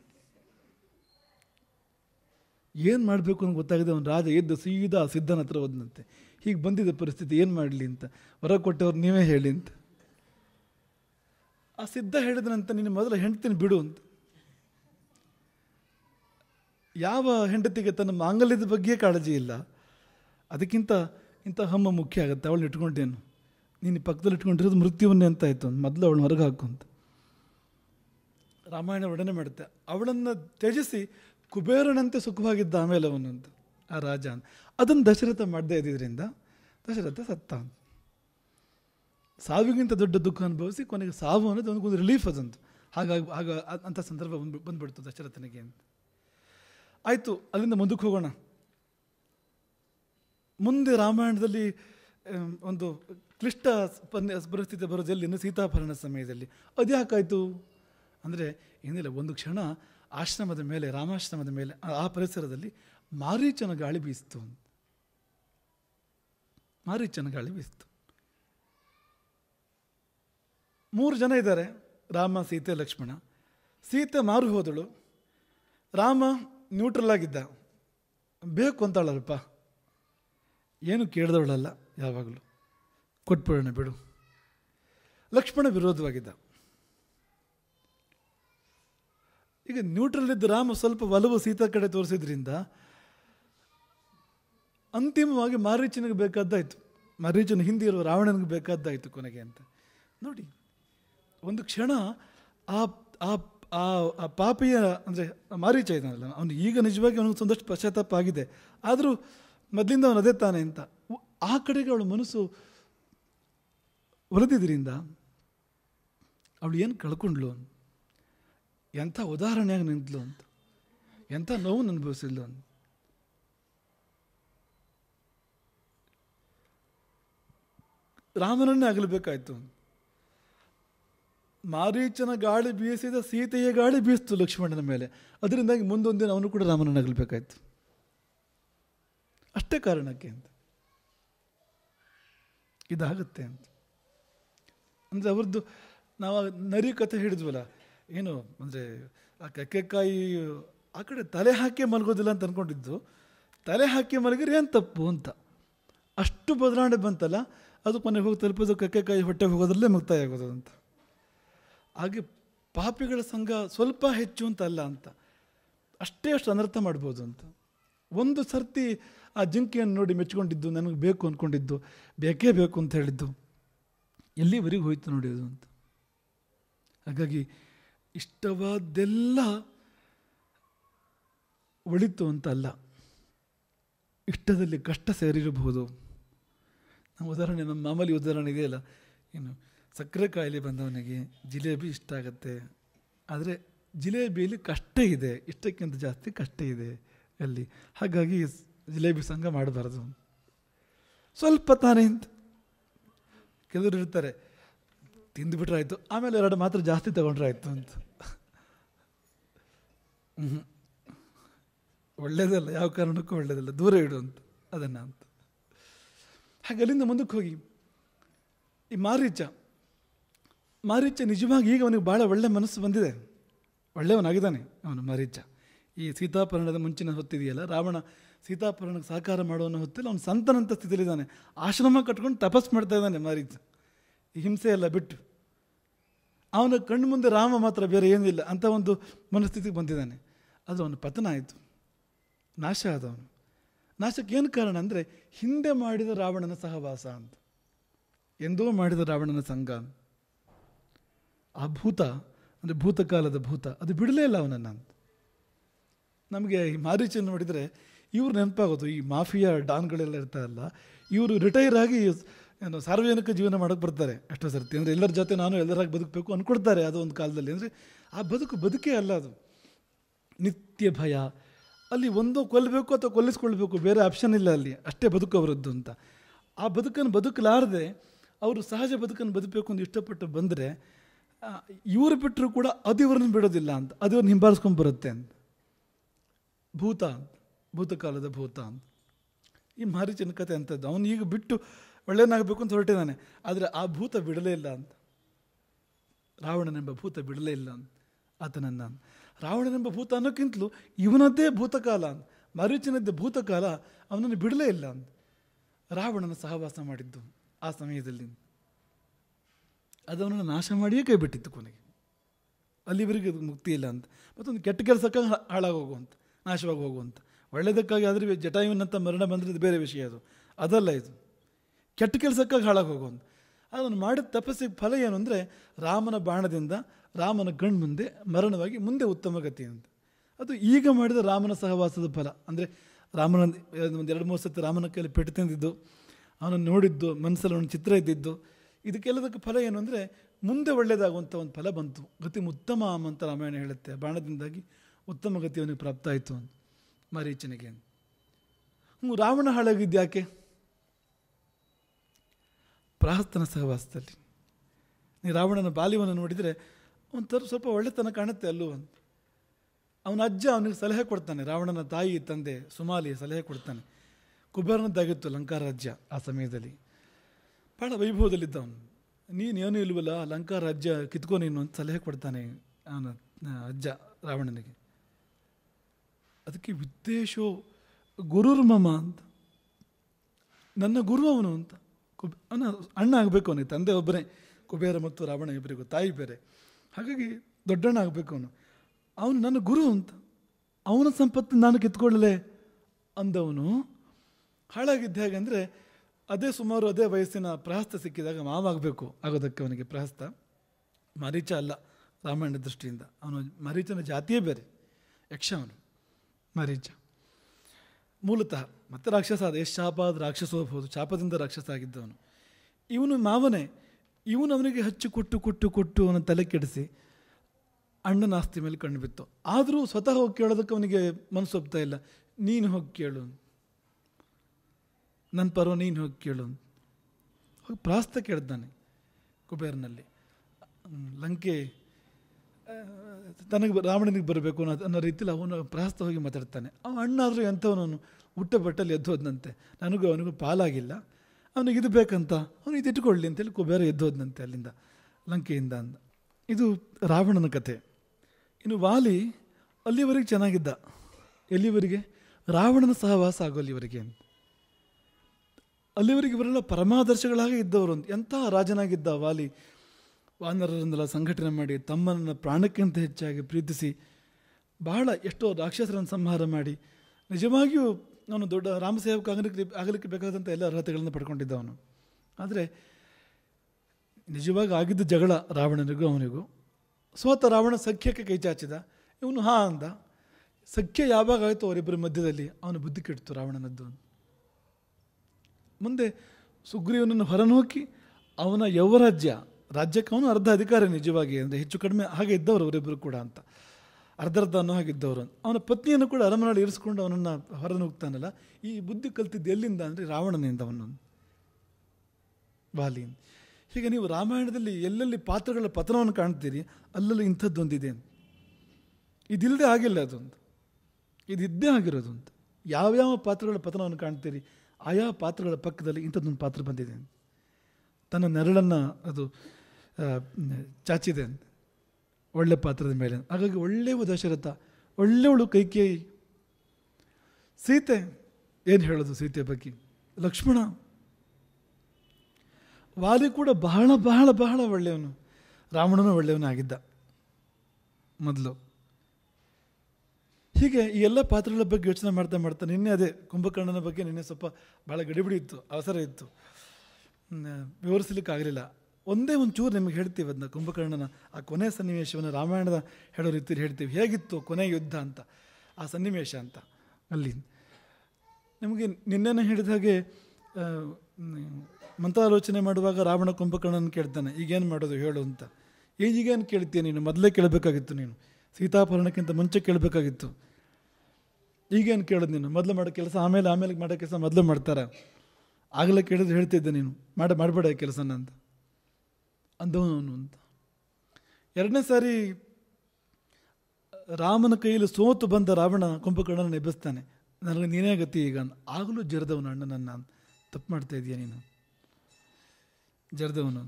ಏನು ಮಾಡಬೇಕು ಅಂತ ಗೊತ್ತಾಗಿದೆ ಅವನು ರಾಜ ಎದ್ದು ಸೀದಾ ಸಿದ್ಧನ ಹತ್ರ ಹೋದಂತೆ ಹೀಗೆ ಬಂದಿದ್ದ ಪರಿಸ್ಥಿತಿ ಏನು ಮಾಡಲಿ ಅಂತ ಹೊರ ಕೊಟ್ಟವ್ರು ನೀವೇ ಹೇಳಿ ಅಂತ ಆ ಸಿದ್ಧ ಹೇಳಿದನಂತ ನಿನ್ನ ಮೊದಲು ಹೆಂಡತಿನ ಬಿಡು ಅಂತ ಯಾವ ಹೆಂಡತಿಗೆ ತನ್ನ ಮಾಂಗಲ್ಯದ ಬಗ್ಗೆ ಕಾಳಜಿ ಇಲ್ಲ ಅದಕ್ಕಿಂತ ಇಂಥ ಹಮ್ಮ ಮುಖ್ಯ ಆಗುತ್ತೆ ಅವಳನ್ನ ಇಟ್ಕೊಂಡೇನು ನೀನು ಪಕ್ಕದಲ್ಲಿ ಇಟ್ಕೊಂಡಿರೋದು ಮೃತ್ಯುವನ್ನೇ ಅಂತ ಆಯಿತು ಮೊದಲು ಅವಳನ್ನ ಹೊರಗೆ ಹಾಕು ಅಂತ ರಾಮಾಯಣ ಒಡನೆ ಮಾಡುತ್ತೆ ಅವಳನ್ನು ತ್ಯಜಿಸಿ ಕುಬೇರನಂತೆ ಸುಖವಾಗಿದ್ದ ಆಮೇಲೆ ಅವನಂತ ಆ ರಾಜ ಅದನ್ನು ದಶರಥ ಮಾಡದೇ ಇದ್ದಿದ್ದರಿಂದ ದಶರಥ ಸತ್ತ ಅಂತ ಸಾವಿಗಿಂತ ದೊಡ್ಡ ದುಃಖ ಅನುಭವಿಸಿ ಕೊನೆಗೆ ಸಾವು ಅನ್ನೋದು ಒಂದು ರಿಲೀಫ್ ಅದಂತು ಹಾಗಾಗಿ ಆಗ ಅಂಥ ಸಂದರ್ಭ ಬಂದು ಬಂದ್ಬಿಡ್ತು ದಶರಥನಿಗೆ ಅಂತ ಆಯಿತು ಅಲ್ಲಿಂದ ಮುಂದಕ್ಕೆ ಹೋಗೋಣ ಮುಂದೆ ರಾಮಾಯಣದಲ್ಲಿ ಒಂದು ಕ್ಲಿಷ್ಟ ಪರಿಸ್ಥಿತಿ ಬರೋದಲ್ಲಿ ಇನ್ನು ಸೀತಾಪರಣ ಸಮಯದಲ್ಲಿ ಅದು ಯಾಕಾಯಿತು ಅಂದರೆ ಏನಿಲ್ಲ ಒಂದು ಕ್ಷಣ ಆಶ್ರಮದ ಮೇಲೆ ರಾಮಾಶ್ರಮದ ಮೇಲೆ ಆ ಪರಿಸರದಲ್ಲಿ ಮಾರೀಚನ ಗಾಳಿ ಬೀಸ್ತು ಮಾರೀಚನ ಗಾಳಿ ಬೀಸ್ತು ಮೂರು ಜನ ಇದ್ದಾರೆ ರಾಮ ಸೀತೆ ಲಕ್ಷ್ಮಣ ಸೀತೆ ಮಾರು ಹೋದಳು ರಾಮ ನ್ಯೂಟ್ರಲ್ ಆಗಿದ್ದ ಬೇಕು ಅಂತಾಳಲ್ಪ ಏನು ಕೇಳಿದವಳಲ್ಲ ಯಾವಾಗಲೂ ಕೊಟ್ಬಿಡೋಣ ಬಿಡು ಲಕ್ಷ್ಮಣ ವಿರೋಧವಾಗಿದ್ದ ಈಗ ನ್ಯೂಟ್ರಲ್ ಇದ್ದ ರಾಮ ಸ್ವಲ್ಪ ಒಲವು ಸೀತಾ ಕಡೆ ತೋರಿಸಿದ್ರಿಂದ ಅಂತಿಮವಾಗಿ ಮಾರೀಚನಿಗೆ ಬೇಕಾದ್ದಾಯಿತು ಮಾರೀಚನ ಹಿಂದಿರುವ ರಾವಣನಿಗೆ ಬೇಕಾದ್ದಾಯಿತು ಕೊನೆಗೆ ಅಂತ ನೋಡಿ ಒಂದು ಕ್ಷಣ ಆ ಆ ಆ ಪಾಪಿಯ ಅಂದರೆ ಮಾರೀಚ ಇದ್ದಾನಲ್ಲ ಅವನು ಈಗ ನಿಜವಾಗಿ ಅವನಿಗೆ ಒಂದಷ್ಟು ಪಶ್ಚಾತ್ತಾಪ ಆಗಿದೆ ಆದರೂ ಮೊದಲಿಂದ ಅವನು ಅದೇ ತಾನೆ ಅಂತ ಆ ಕಡೆಗೆ ಅವಳು ಮನಸ್ಸು ಒಲಿದಿದ್ದರಿಂದ ಅವಳು ಏನು ಕಳ್ಕೊಂಡ್ಲು ಎಂಥ ಉದಾಹರಣೆಯಾಗಿ ನಿಂತಲು ಅಂತ ಎಂಥ ನೋವು ಅನುಭವಿಸಿದ್ಲು ಅಂತ ರಾಮನನ್ನೇ ಆಗಲಬೇಕಾಯ್ತು ಅಂತ ಮಾರೀಚನ ಗಾಳಿ ಬೀಸಿದ ಸೀತೆಯ ಗಾಳಿ ಬೀಸ್ತು ಲಕ್ಷ್ಮಣನ ಮೇಲೆ ಅದರಿಂದಾಗಿ ಮುಂದೊಂದಿನ ಅವನು ಕೂಡ ರಾಮನ ನಗಲ್ಬೇಕಾಯ್ತು ಅಷ್ಟೇ ಕಾರಣಕ್ಕೆ ಅಂತ ಇದಾಗುತ್ತೆ ಅಂತ ಅಂದರೆ ಅವ್ರದ್ದು ನಾವು ನರಿ ಕಥೆ ಹಿಡಿದ್ವಲ್ಲ ಏನು ಅಂದರೆ ಆ ಕಕ್ಕೆಕಾಯಿ ಆ ಕಡೆ ತಲೆ ಹಾಕಿ ಮಲಗೋದಿಲ್ಲ ಅಂತ ಅಂದ್ಕೊಂಡಿದ್ದು ತಲೆ ಹಾಕಿ ಮಲಗಿದ್ರೆ ಏನು ತಪ್ಪು ಅಂತ ಅಷ್ಟು ಬದಲಾವಣೆ ಬಂತಲ್ಲ ಅದು ಮನೆಗೆ ಹೋಗಿ ತಲುಪೋದು ಕಕ್ಕೆಕಾಯಿ ಹೊಟ್ಟೆ ಹೋಗೋದ್ರಲ್ಲೇ ಮುಕ್ತಾಯ ಆಗೋದು ಅಂತ ಹಾಗೆ ಪಾಪಿಗಳ ಸಂಘ ಸ್ವಲ್ಪ ಹೆಚ್ಚು ಅಂತ ಅಲ್ಲ ಅಂತ ಅಷ್ಟೇ ಅಷ್ಟು ಅನರ್ಥ ಮಾಡ್ಬೋದು ಅಂತ ಒಂದು ಸರ್ತಿ ಆ ಜಿಂಕೆಯನ್ನು ನೋಡಿ ಮೆಚ್ಕೊಂಡಿದ್ದು ನನಗೆ ಬೇಕು ಅಂದ್ಕೊಂಡಿದ್ದು ಬೇಕೇ ಬೇಕು ಅಂತ ಹೇಳಿದ್ದು ಎಲ್ಲಿವರೆಗೂ ಹೋಯ್ತು ನೋಡಿ ಅದು ಅಂತ ಹಾಗಾಗಿ ಇಷ್ಟವಾದ್ದೆಲ್ಲ ಒಳಿತು ಅಂತ ಅಲ್ಲ ಇಷ್ಟದಲ್ಲಿ ಕಷ್ಟ ಸೇರಿರಬಹುದು ನಮ್ಮ ಉದಾಹರಣೆ ನಮ್ಮ ಮಾಮೂಲಿ ಉದಾಹರಣೆ ಇದೆಯಲ್ಲ ಏನು ಸಕ್ಕರೆ ಕಾಯಿಲೆ ಬಂದವನಿಗೆ ಜಿಲೇಬಿ ಇಷ್ಟ ಆಗುತ್ತೆ ಆದರೆ ಜಿಲೇಬಿಯಲ್ಲಿ ಕಷ್ಟ ಇದೆ ಇಷ್ಟಕ್ಕಿಂತ ಜಾಸ್ತಿ ಕಷ್ಟ ಇದೆ ಅಲ್ಲಿ ಹಾಗಾಗಿ ಜಿಲೇಬಿ ಸಂಘ ಮಾಡಬಾರ್ದು ಸ್ವಲ್ಪ ತಾನೇ ಕೆಲವರು ಇರ್ತಾರೆ ತಿಂದುಬಿಟ್ರಾಯ್ತು ಆಯಿತು ಆಮೇಲೆ ಎರಡು ಮಾತ್ರ ಜಾಸ್ತಿ ತಗೊಂಡ್ರೆ ಆಯಿತು ಅಂತ ಹ್ಞೂ ಒಳ್ಳೇದಲ್ಲ ಯಾವ ಕಾರಣಕ್ಕೂ ಒಳ್ಳೇದಲ್ಲ ದೂರ ಇಡು ಅಂತ ಅದನ್ನು ಅಂತ ಹಾಗೆ ಅಲ್ಲಿಂದ ಮುಂದಕ್ಕೆ ಹೋಗಿ ಈ ಮಾರೀಚ ಮಾರೀಚ ನಿಜವಾಗಿ ಈಗ ಅವನಿಗೆ ಭಾಳ ಒಳ್ಳೆ ಮನಸ್ಸು ಬಂದಿದೆ ಒಳ್ಳೆಯವನಾಗಿದ್ದಾನೆ ಅವನು ಮಾರೀಚ ಈ ಸೀತಾಪರಣದ ಮುಂಚಿನ ಹೊತ್ತಿದೆಯಲ್ಲ ರಾವಣ ಸೀತಾಪರಣಕ್ಕೆ ಸಹಕಾರ ಮಾಡೋನ ಹೊತ್ತಿಲ್ಲ ಅವನು ಸಂತನಂತ ಸ್ಥಿತಿಯಲ್ಲಿದ್ದಾನೆ ಆಶ್ರಮ ಕಟ್ಕೊಂಡು ತಪಸ್ ಮಾಡ್ತಾ ಇದ್ದಾನೆ ಮಾರೀಚ ಈ ಹಿಂಸೆ ಎಲ್ಲ ಬಿಟ್ಟು ಅವನ ಕಣ್ಣು ಮುಂದೆ ರಾಮ ಮಾತ್ರ ಬೇರೆ ಏನಿಲ್ಲ ಅಂತ ಒಂದು ಮನಸ್ಥಿತಿಗೆ ಬಂದಿದ್ದಾನೆ ಅದು ಅವನ ಪತನ ಆಯಿತು ನಾಶ ಆದವನು ನಾಶಕ್ಕೆ ಏನು ಕಾರಣ ಅಂದರೆ ಹಿಂದೆ ಮಾಡಿದ ರಾವಣನ ಸಹವಾಸ ಅಂತ ಎಂದೂ ಮಾಡಿದ ರಾವಣನ ಸಂಘ ಆ ಭೂತ ಅಂದರೆ ಭೂತಕಾಲದ ಭೂತ ಅದು ಬಿಡಲೇ ಇಲ್ಲ ಅವನನ್ನು ಅಂತ ನಮಗೆ ಈ ಮಾರೀಚನ್ನು ನೋಡಿದರೆ ಇವರು ನೆನಪಾಗೋದು ಈ ಮಾಫಿಯಾ ಡಾನ್ಗಳೆಲ್ಲ ಇರ್ತಾರಲ್ಲ ಇವರು ರಿಟೈರ್ ಆಗಿ ಏನು ಸಾರ್ವಜನಿಕ ಜೀವನ ಮಾಡೋಕ್ಕೆ ಬರ್ತಾರೆ ಅಷ್ಟೇ ಸರ್ತಿ ಅಂದರೆ ಎಲ್ಲರ ಜೊತೆ ನಾನು ಎಲ್ಲರಾಗಿ ಬದುಕಬೇಕು ಅಂದ್ಕೊಡ್ತಾರೆ ಅದು ಒಂದು ಕಾಲದಲ್ಲಿ ಅಂದರೆ ಆ ಬದುಕು ಬದುಕೇ ಅಲ್ಲ ಅದು ನಿತ್ಯ ಭಯ ಅಲ್ಲಿ ಒಂದು ಕೊಲ್ಲಬೇಕು ಅಥವಾ ಕೊಲ್ಲಿಸ್ಕೊಳ್ಬೇಕು ಬೇರೆ ಆಪ್ಷನ್ ಇಲ್ಲ ಅಲ್ಲಿ ಅಷ್ಟೇ ಬದುಕು ಅವರದ್ದು ಅಂತ ಆ ಬದುಕನ್ನು ಬದುಕಲಾರದೆ ಅವರು ಸಹಜ ಬದುಕನ್ನು ಬದುಕಬೇಕು ಅಂತ ಇಷ್ಟಪಟ್ಟು ಬಂದರೆ ಇವರು ಬಿಟ್ಟರು ಕೂಡ ಅದು ಇವ್ರನ್ನ ಬಿಡೋದಿಲ್ಲ ಅಂತ ಅದು ಇವ್ರನ್ನ ಬರುತ್ತೆ ಅಂತ ಭೂತ ಅಂತ ಭೂತಕಾಲದ ಭೂತ ಅಂತ ಈ ಮಹಾರೀಚನ ಕತೆ ಅಂತದ್ದು ಅವನು ಈಗ ಬಿಟ್ಟು ಒಳ್ಳೆಯನಾಗಬೇಕು ಅಂತ ಹೊರಟಿದ್ದಾನೆ ಆದರೆ ಆ ಭೂತ ಬಿಡಲೇ ಇಲ್ಲ ಅಂತ ರಾವಣನೆಂಬ ಭೂತ ಬಿಡಲೇ ಇಲ್ಲ ಅಂತ ಆತನನ್ನು ರಾವಣನೆಂಬ ಭೂತ ಅನ್ನೋಕ್ಕಿಂತಲೂ ಇವನದ್ದೇ ಭೂತಕಾಲ ಅಂತ ಮರೀಚನದ್ದೇ ಭೂತಕಾಲ ಅವನನ್ನು ಬಿಡಲೇ ಇಲ್ಲ ಅಂತ ರಾವಣನ ಸಹವಾಸ ಮಾಡಿದ್ದು ಆ ಸಮಯದಲ್ಲಿ ಅದನ್ನು ನಾಶ ಮಾಡಿಯೇ ಕೈಬಿಟ್ಟಿತ್ತು ಕೊನೆಗೆ ಅಲ್ಲಿವರೆಗೆ ಅದು ಮುಕ್ತಿ ಇಲ್ಲ ಅಂತ ಮತ್ತೊಂದು ಕೆಟ್ಟ ಕೆಲಸಕ್ಕಾಗಿ ಹಾಳಾಗಿ ಹೋಗುವಂತ ನಾಶವಾಗಿ ಹೋಗುವಂತ ಒಳ್ಳೆಯದಕ್ಕಾಗಿ ಆದರೆ ಜಟಾಯುವಿನಂಥ ಮರಣ ಬಂದರೆ ಇದು ಬೇರೆ ವಿಷಯ ಅದು ಅದಲ್ಲ ಇದು ಕೆಟ್ಟ ಕೆಲಸಕ್ಕಾಗಿ ಹಾಳಾಗಿ ಹೋಗುವಂತ ಅದನ್ನು ಮಾಡಿದ ತಪಸ್ಸಿಗೆ ಫಲ ಏನು ಅಂದರೆ ರಾಮನ ಬಾಣದಿಂದ ರಾಮನ ಗಂಡು ಮುಂದೆ ಮರಣವಾಗಿ ಮುಂದೆ ಉತ್ತಮ ಗತಿ ಅಂತ ಅದು ಈಗ ಮಾಡಿದ ರಾಮನ ಸಹವಾಸದ ಫಲ ಅಂದರೆ ರಾಮನ ಒಂದು ಎರಡು ಮೂರು ಸತಿ ರಾಮನ ಕೈಯಲ್ಲಿ ಪೆಟ್ಟು ತಿಂದಿದ್ದು ಅವನನ್ನು ನೋಡಿದ್ದು ಮನಸ್ಸಲ್ಲಿ ಒಂದು ಚಿತ್ರ ಇದ್ದಿದ್ದು ಇದಕ್ಕೆಲ್ಲದಕ್ಕೆ ಫಲ ಏನು ಅಂದರೆ ಮುಂದೆ ಒಳ್ಳೆಯದಾಗುವಂಥ ಒಂದು ಫಲ ಬಂತು ಗತಿ ಉತ್ತಮ ಅಂತ ರಾಮಾಯಣ ಹೇಳುತ್ತೆ ಬಾಣದಿಂದಾಗಿ ಉತ್ತಮ ಅವನಿಗೆ ಪ್ರಾಪ್ತ ಆಯಿತು ಅಂತ ಮರೀಚನಿಗೆ ಹ್ಞೂ ರಾವಣ ಹಾಳಾಗಿದ್ಯಾಕೆ ಪ್ರಾಸ್ತನ ಸಹವಾಸದಲ್ಲಿ ನೀ ರಾವಣನ ಬಾಲ್ಯವನ್ನು ನೋಡಿದರೆ ಒಂಥರ ಸ್ವಲ್ಪ ಒಳ್ಳೆತನ ಕಾಣುತ್ತೆ ಅಲ್ಲೂ ಅಂತ ಅವನ ಅಜ್ಜ ಅವನಿಗೆ ಸಲಹೆ ಕೊಡ್ತಾನೆ ರಾವಣನ ತಾಯಿ ತಂದೆ ಸುಮಾಲಿ ಸಲಹೆ ಕೊಡ್ತಾನೆ ಕುಬೇರನದ್ದಾಗಿತ್ತು ಲಂಕಾ ರಾಜ್ಯ ಆ ಸಮಯದಲ್ಲಿ ಬಹಳ ವೈಭವದಲ್ಲಿದ್ದವನು ನೀನೇನು ಇಲ್ವಲ್ಲ ಲಂಕಾ ರಾಜ್ಯ ಕಿತ್ಕೋ ನೀನು ಅಂತ ಸಲಹೆ ಕೊಡ್ತಾನೆ ಅವನ ಅಜ್ಜ ರಾವಣನಿಗೆ ಅದಕ್ಕೆ ವಿದ್ವೇಷೋ ಗುರುರ್ಮಮ ಅಂತ ನನ್ನ ಗುರು ಅವನು ಅಂತ ಕುಬ್ ಅವನ ಅಣ್ಣ ಆಗಬೇಕು ಅವನಿಗೆ ತಂದೆ ಒಬ್ಬನೇ ಕುಬೇರ ಮತ್ತು ರಾವಣ ಇಬ್ಬರಿಗೂ ತಾಯಿ ಬೇರೆ ಹಾಗಾಗಿ ದೊಡ್ಡಣ್ಣ ಆಗಬೇಕು ಅವನು ಅವನು ನನ್ನ ಗುರು ಅಂತ ಅವನ ಸಂಪತ್ತು ನಾನು ಕಿತ್ಕೊಳ್ಳಲೆ ಅಂದವನು ಹಾಳಾಗಿದ್ದ ಹೇಗೆ ಅದೇ ಸುಮಾರು ಅದೇ ವಯಸ್ಸಿನ ಪ್ರಹಸ್ತ ಸಿಕ್ಕಿದಾಗ ಮಾವಾಗಬೇಕು ಆಗೋದಕ್ಕೆ ಅವನಿಗೆ ಪ್ರಹಸ್ತ ಮರೀಚ ಅಲ್ಲ ರಾಮಾಯಣ ದೃಷ್ಟಿಯಿಂದ ಅವನು ಮರೀಚನ ಜಾತಿಯೇ ಬೇರೆ ಯಕ್ಷ ಅವನು ಮರೀಚ ಮೂಲತಃ ಮತ್ತೆ ರಾಕ್ಷಸ ಆದ ಎಷ್ಟು ಶಾಪ ಆದ ರಾಕ್ಷಸ ಶಾಪದಿಂದ ರಾಕ್ಷಸ ಆಗಿದ್ದವನು ಇವನು ಮಾವನೇ ಇವನು ಅವನಿಗೆ ಹಚ್ಚು ಕೊಟ್ಟು ಕೊಟ್ಟು ಕೊಟ್ಟು ಅವನ ತಲೆ ಕೆಡಿಸಿ ಅಣ್ಣನ ಆಸ್ತಿ ಮೇಲೆ ಕಣ್ಣು ಬಿತ್ತು ಆದರೂ ಸ್ವತಃ ಹೋಗಿ ಕೇಳೋದಕ್ಕೆ ಅವನಿಗೆ ಮನಸ್ಸು ಇಲ್ಲ ನೀನು ಹೋಗಿ ಕೇಳು ಅಂತ ನನ್ನ ಪರ್ವ ನೀನು ಹೋಗಿ ಕೇಳು ಹೋಗಿ ಪ್ರಾಸ್ತ ಕೇಳ್ದಾನೆ ಕುಬೇರ್ನಲ್ಲಿ ಲಂಕೆ ತನಗೆ ರಾವಣನಿಗೆ ಬರಬೇಕು ಅನ್ನೋ ಅನ್ನೋ ರೀತಿಯಲ್ಲಿ ಅವನು ಪ್ರಾಸ್ತ ಹೋಗಿ ಮಾತಾಡ್ತಾನೆ ಅವ ಅಣ್ಣಾದರೂ ಎಂಥವನು ಹುಟ್ಟ ಬಟ್ಟಲ್ಲಿ ಹೋದಂತೆ ನನಗೂ ಅವನಿಗೂ ಪಾಲಾಗಿಲ್ಲ ಅವನಿಗೆ ಇದು ಬೇಕಂತ ಅವನು ಇದು ಇಟ್ಕೊಳ್ಳಿ ಅಂತೇಳಿ ಕುಬೇರ ಹೋದಂತೆ ಅಲ್ಲಿಂದ ಲಂಕೆಯಿಂದ ಅಂದ ಇದು ರಾವಣನ ಕಥೆ ಇನ್ನು ವಾಲಿ ಅಲ್ಲಿವರೆಗೆ ಚೆನ್ನಾಗಿದ್ದ ಎಲ್ಲಿವರೆಗೆ ರಾವಣನ ಸಹವಾಸ ಆಗೋಲ್ಲಿವರೆಗೆ ಅಂತ ಅಲ್ಲಿವರೆಗೆ ಇವರೆಲ್ಲ ಪರಮಾದರ್ಶಗಳಾಗಿ ಇದ್ದವರು ಅಂತ ಎಂಥ ರಾಜನಾಗಿದ್ದ ವಾಲಿ ವಾನರರನ್ನೆಲ್ಲ ಸಂಘಟನೆ ಮಾಡಿ ತಮ್ಮನನ್ನು ಪ್ರಾಣಕ್ಕಿಂತ ಹೆಚ್ಚಾಗಿ ಪ್ರೀತಿಸಿ ಬಹಳ ಎಷ್ಟೋ ರಾಕ್ಷಸರನ್ನು ಸಂಹಾರ ಮಾಡಿ ನಿಜವಾಗಿಯೂ ಅವನು ದೊಡ್ಡ ರಾಮಸೇವಕ ಆಗಲಿಕ್ಕೆ ಆಗಲಿಕ್ಕೆ ಬೇಕಾದಂಥ ಎಲ್ಲ ಅರ್ಹತೆಗಳನ್ನು ಪಡ್ಕೊಂಡಿದ್ದವನು ಆದರೆ ನಿಜವಾಗಿ ಆಗಿದ್ದ ಜಗಳ ರಾವಣನಿಗೂ ಅವನಿಗೂ ಸ್ವತಃ ರಾವಣ ಸಖ್ಯಕ್ಕೆ ಕೈ ಚಾಚಿದ ಇವನು ಹಾ ಅಂದ ಸಖ್ಯ ಯಾವಾಗ ಆಯಿತು ಅವರಿಬ್ಬರ ಮಧ್ಯದಲ್ಲಿ ಅವನು ಬುದ್ಧಿ ಕೆಟ್ಟಿತು ರಾವಣನದ್ದು ಮುಂದೆ ಸುಗ್ರೀವನನ್ನು ಹೊರನೋಕಿ ಅವನ ಯೌವರಾಜ್ಯ ರಾಜ್ಯಕ್ಕೆ ಅವನು ಅರ್ಧ ಅಧಿಕಾರಿ ನಿಜವಾಗಿ ಅಂದರೆ ಹೆಚ್ಚು ಕಡಿಮೆ ಹಾಗೆ ಇದ್ದವರು ಅವರಿಬ್ಬರು ಕೂಡ ಅಂತ ಅರ್ಧ ಅರ್ಧ ಅನ್ನೋ ಹಾಗಿದ್ದವರು ಅವನ ಪತ್ನಿಯನ್ನು ಕೂಡ ಅರಮನೆಯಲ್ಲಿ ಇರಿಸ್ಕೊಂಡು ಅವನನ್ನು ಹೊರನೂಗ್ತಾನಲ್ಲ ಈ ಬುದ್ಧಿ ಕಲ್ತಿದ್ದು ಎಲ್ಲಿಂದ ಅಂದರೆ ರಾವಣನಿಂದ ಅವನೊಂದು ಬಾಲಿ ಹೀಗೆ ನೀವು ರಾಮಾಯಣದಲ್ಲಿ ಎಲ್ಲೆಲ್ಲಿ ಪಾತ್ರಗಳ ಪತನವನ್ನು ಕಾಣ್ತೀರಿ ಅಲ್ಲಲ್ಲಿ ಇಂಥದ್ದೊಂದಿದೆ ಇದಿಲ್ಲದೆ ಆಗಿಲ್ಲ ಅದೊಂದು ಇದಿದ್ದೇ ಆಗಿರೋದು ಅಂತ ಯಾವ್ಯಾವ ಪಾತ್ರಗಳ ಪತನವನ್ನು ಕಾಣ್ತೀರಿ ಆಯಾ ಪಾತ್ರಗಳ ಪಕ್ಕದಲ್ಲಿ ಇಂಥದ್ದೊಂದು ಪಾತ್ರ ಬಂದಿದೆ ತನ್ನ ನೆರಳನ್ನು ಅದು ಚಾಚಿದೆ ಒಳ್ಳೆ ಪಾತ್ರದ ಮೇಲೆ ಹಾಗಾಗಿ ಒಳ್ಳೆಯ ದಶರಥ ಒಳ್ಳೆಯವಳು ಕೈಕೇಯಿ ಸೀತೆ ಏನು ಹೇಳೋದು ಸೀತೆ ಬಗ್ಗೆ ಲಕ್ಷ್ಮಣ ವಾಲಿ ಕೂಡ ಬಹಳ ಬಹಳ ಬಹಳ ಒಳ್ಳೆಯವನು ರಾವಣನು ಒಳ್ಳೆಯವನು ಆಗಿದ್ದ ಮೊದಲು ಹೀಗೆ ಈ ಎಲ್ಲ ಪಾತ್ರಗಳ ಬಗ್ಗೆ ಯೋಚನೆ ಮಾಡ್ತಾ ಮಾಡ್ತಾ ನಿನ್ನೆ ಅದೇ ಕುಂಭಕರ್ಣನ ಬಗ್ಗೆ ನಿನ್ನೆ ಸ್ವಲ್ಪ ಭಾಳ ಗಡಿಬಿಡಿ ಇತ್ತು ಅವಸರ ಇತ್ತು ಆಗಲಿಲ್ಲ ಒಂದೇ ಒಂದು ಚೂರು ನಿಮಗೆ ಹೇಳ್ತೀವಿ ಅದನ್ನ ಕುಂಭಕರ್ಣನ ಆ ಕೊನೆ ಸನ್ನಿವೇಶವನ್ನು ರಾಮಾಯಣದ ಹೇಳೋ ರೀತಿಯಲ್ಲಿ ಹೇಳ್ತೀವಿ ಹೇಗಿತ್ತು ಕೊನೆ ಯುದ್ಧ ಅಂತ ಆ ಸನ್ನಿವೇಶ ಅಂತ ಅಲ್ಲಿ ನಿಮಗೆ ನಿನ್ನೆನೇ ಹೇಳಿದ ಹಾಗೆ ಮಂತ್ರಾಲೋಚನೆ ಮಾಡುವಾಗ ರಾವಣ ಕುಂಭಕರ್ಣನ ಕೇಳ್ತಾನೆ ಈಗೇನು ಮಾಡೋದು ಹೇಳು ಅಂತ ಈಗೇನು ಕೇಳ್ತೀಯ ನೀನು ಮೊದಲೇ ಕೇಳಬೇಕಾಗಿತ್ತು ನೀನು ಸೀತಾಪರಣಕ್ಕಿಂತ ಮುಂಚೆ ಕೇಳಬೇಕಾಗಿತ್ತು ಈಗೇನು ಕೇಳೋದು ನೀನು ಮೊದಲು ಮಾಡೋ ಕೆಲಸ ಆಮೇಲೆ ಆಮೇಲೆ ಮಾಡೋ ಕೆಲಸ ಮೊದಲು ಮಾಡ್ತಾರೆ ಆಗಲೇ ಕೇಳಿದ್ರೆ ಹೇಳ್ತಿದ್ದೆ ನೀನು ಮಾಡ ಮಾಡಬೇಡ ಕೆಲಸನ ಅಂತ ಅಂದವನು ಅಂತ ಎರಡನೇ ಸಾರಿ ರಾಮನ ಕೈಯಲ್ಲಿ ಸೋತು ಬಂದ ರಾವಣ ಕುಂಭಕರ್ಣನ ನೆಬ್ಬಿಸ್ತಾನೆ ನನಗೆ ನೀನೇ ಗತಿ ಈಗ ಆಗಲೂ ಜರದವನು ಅಣ್ಣನ ನಾನು ತಪ್ಪು ಮಾಡ್ತಾ ಇದೀಯ ನೀನು ಜರದವನು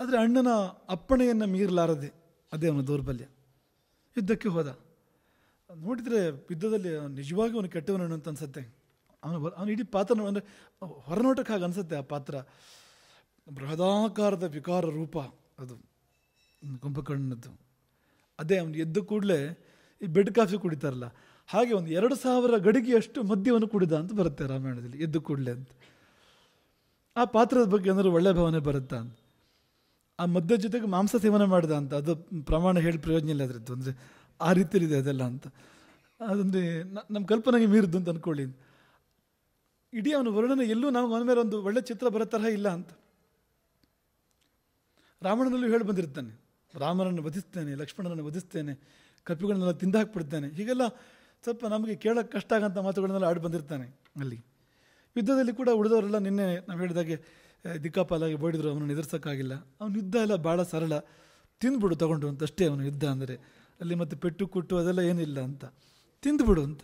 ಆದರೆ ಅಣ್ಣನ ಅಪ್ಪಣೆಯನ್ನು ಮೀರಲಾರದೆ ಅದೇ ಅವನ ದೌರ್ಬಲ್ಯ ಯುದ್ಧಕ್ಕೆ ಹೋದ ನೋಡಿದರೆ ಯುದ್ಧದಲ್ಲಿ ನಿಜವಾಗಿ ಅವನು ಕೆಟ್ಟವನು ಅಂತ ಅನ್ಸುತ್ತೆ ಅವನು ಅವನು ಇಡೀ ಪಾತ್ರ ಅಂದರೆ ಹೊರನೋಟಕ್ಕೆ ಹಾಗೆ ಅನಿಸುತ್ತೆ ಆ ಪಾತ್ರ ಬೃಹದಾಕಾರದ ವಿಕಾರ ರೂಪ ಅದು ಕುಂಭಕರ್ಣದ್ದು ಅದೇ ಅವನು ಎದ್ದು ಕೂಡಲೇ ಈ ಬೆಡ್ ಕಾಫಿ ಕುಡಿತಾರಲ್ಲ ಹಾಗೆ ಒಂದು ಎರಡು ಸಾವಿರ ಗಡಿಗೆಯಷ್ಟು ಮದ್ಯವನ್ನು ಕುಡಿದ ಅಂತ ಬರುತ್ತೆ ರಾಮಾಯಣದಲ್ಲಿ ಎದ್ದು ಕೂಡಲೇ ಅಂತ ಆ ಪಾತ್ರದ ಬಗ್ಗೆ ಏನಾದರೂ ಒಳ್ಳೆ ಭಾವನೆ ಬರುತ್ತಾ ಅಂತ ಆ ಮದ್ಯದ ಜೊತೆಗೆ ಮಾಂಸ ಸೇವನೆ ಮಾಡಿದ ಅಂತ ಅದು ಪ್ರಮಾಣ ಹೇಳಿ ಪ್ರಯೋಜನ ಇಲ್ಲ ಅದರದ್ದು ಅಂದರೆ ಆ ರೀತಿಯಲ್ಲಿದೆ ಅದೆಲ್ಲ ಅಂತ ಅದೊಂದು ನಮ್ಮ ಕಲ್ಪನೆಗೆ ಮೀರಿದ್ದು ಅಂತ ಅಂದ್ಕೊಳ್ಳಿ ಇಡೀ ಅವನ ವರ್ಣನೆ ಎಲ್ಲೂ ನಾವು ಅವನ ಮೇಲೆ ಒಂದು ಒಳ್ಳೆ ಚಿತ್ರ ಬರೋ ತರಹ ಇಲ್ಲ ಅಂತ ರಾವಣನಲ್ಲೂ ಹೇಳಿ ಬಂದಿರ್ತಾನೆ ರಾಮನನ್ನು ವಧಿಸ್ತೇನೆ ಲಕ್ಷ್ಮಣನನ್ನು ವಧಿಸ್ತೇನೆ ಕಪಿಗಳನ್ನೆಲ್ಲ ತಿಂದು ಹಾಕ್ಬಿಡ್ತೇನೆ ಹೀಗೆಲ್ಲ ಸ್ವಲ್ಪ ನಮಗೆ ಕೇಳೋಕ್ಕೆ ಕಷ್ಟ ಆಗಂಥ ಮಾತುಗಳನ್ನೆಲ್ಲ ಆಡಿ ಬಂದಿರ್ತಾನೆ ಅಲ್ಲಿ ಯುದ್ಧದಲ್ಲಿ ಕೂಡ ಉಳಿದವರೆಲ್ಲ ನಿನ್ನೆ ನಾವು ಹೇಳಿದಾಗೆ ದಿಕ್ಕಾಪಾಲಾಗಿ ಬೋಡಿದ್ರು ಅವನನ್ನು ನಿದ್ರಿಸೋಕ್ಕಾಗಿಲ್ಲ ಅವನು ಯುದ್ಧ ಎಲ್ಲ ಭಾಳ ಸರಳ ತಿಂದ್ಬಿಡು ತಗೊಂಡು ಅಂತಷ್ಟೇ ಅವನು ಯುದ್ಧ ಅಂದರೆ ಅಲ್ಲಿ ಮತ್ತು ಪೆಟ್ಟು ಕೊಟ್ಟು ಅದೆಲ್ಲ ಏನಿಲ್ಲ ಅಂತ ತಿಂದುಬಿಡು ಅಂತ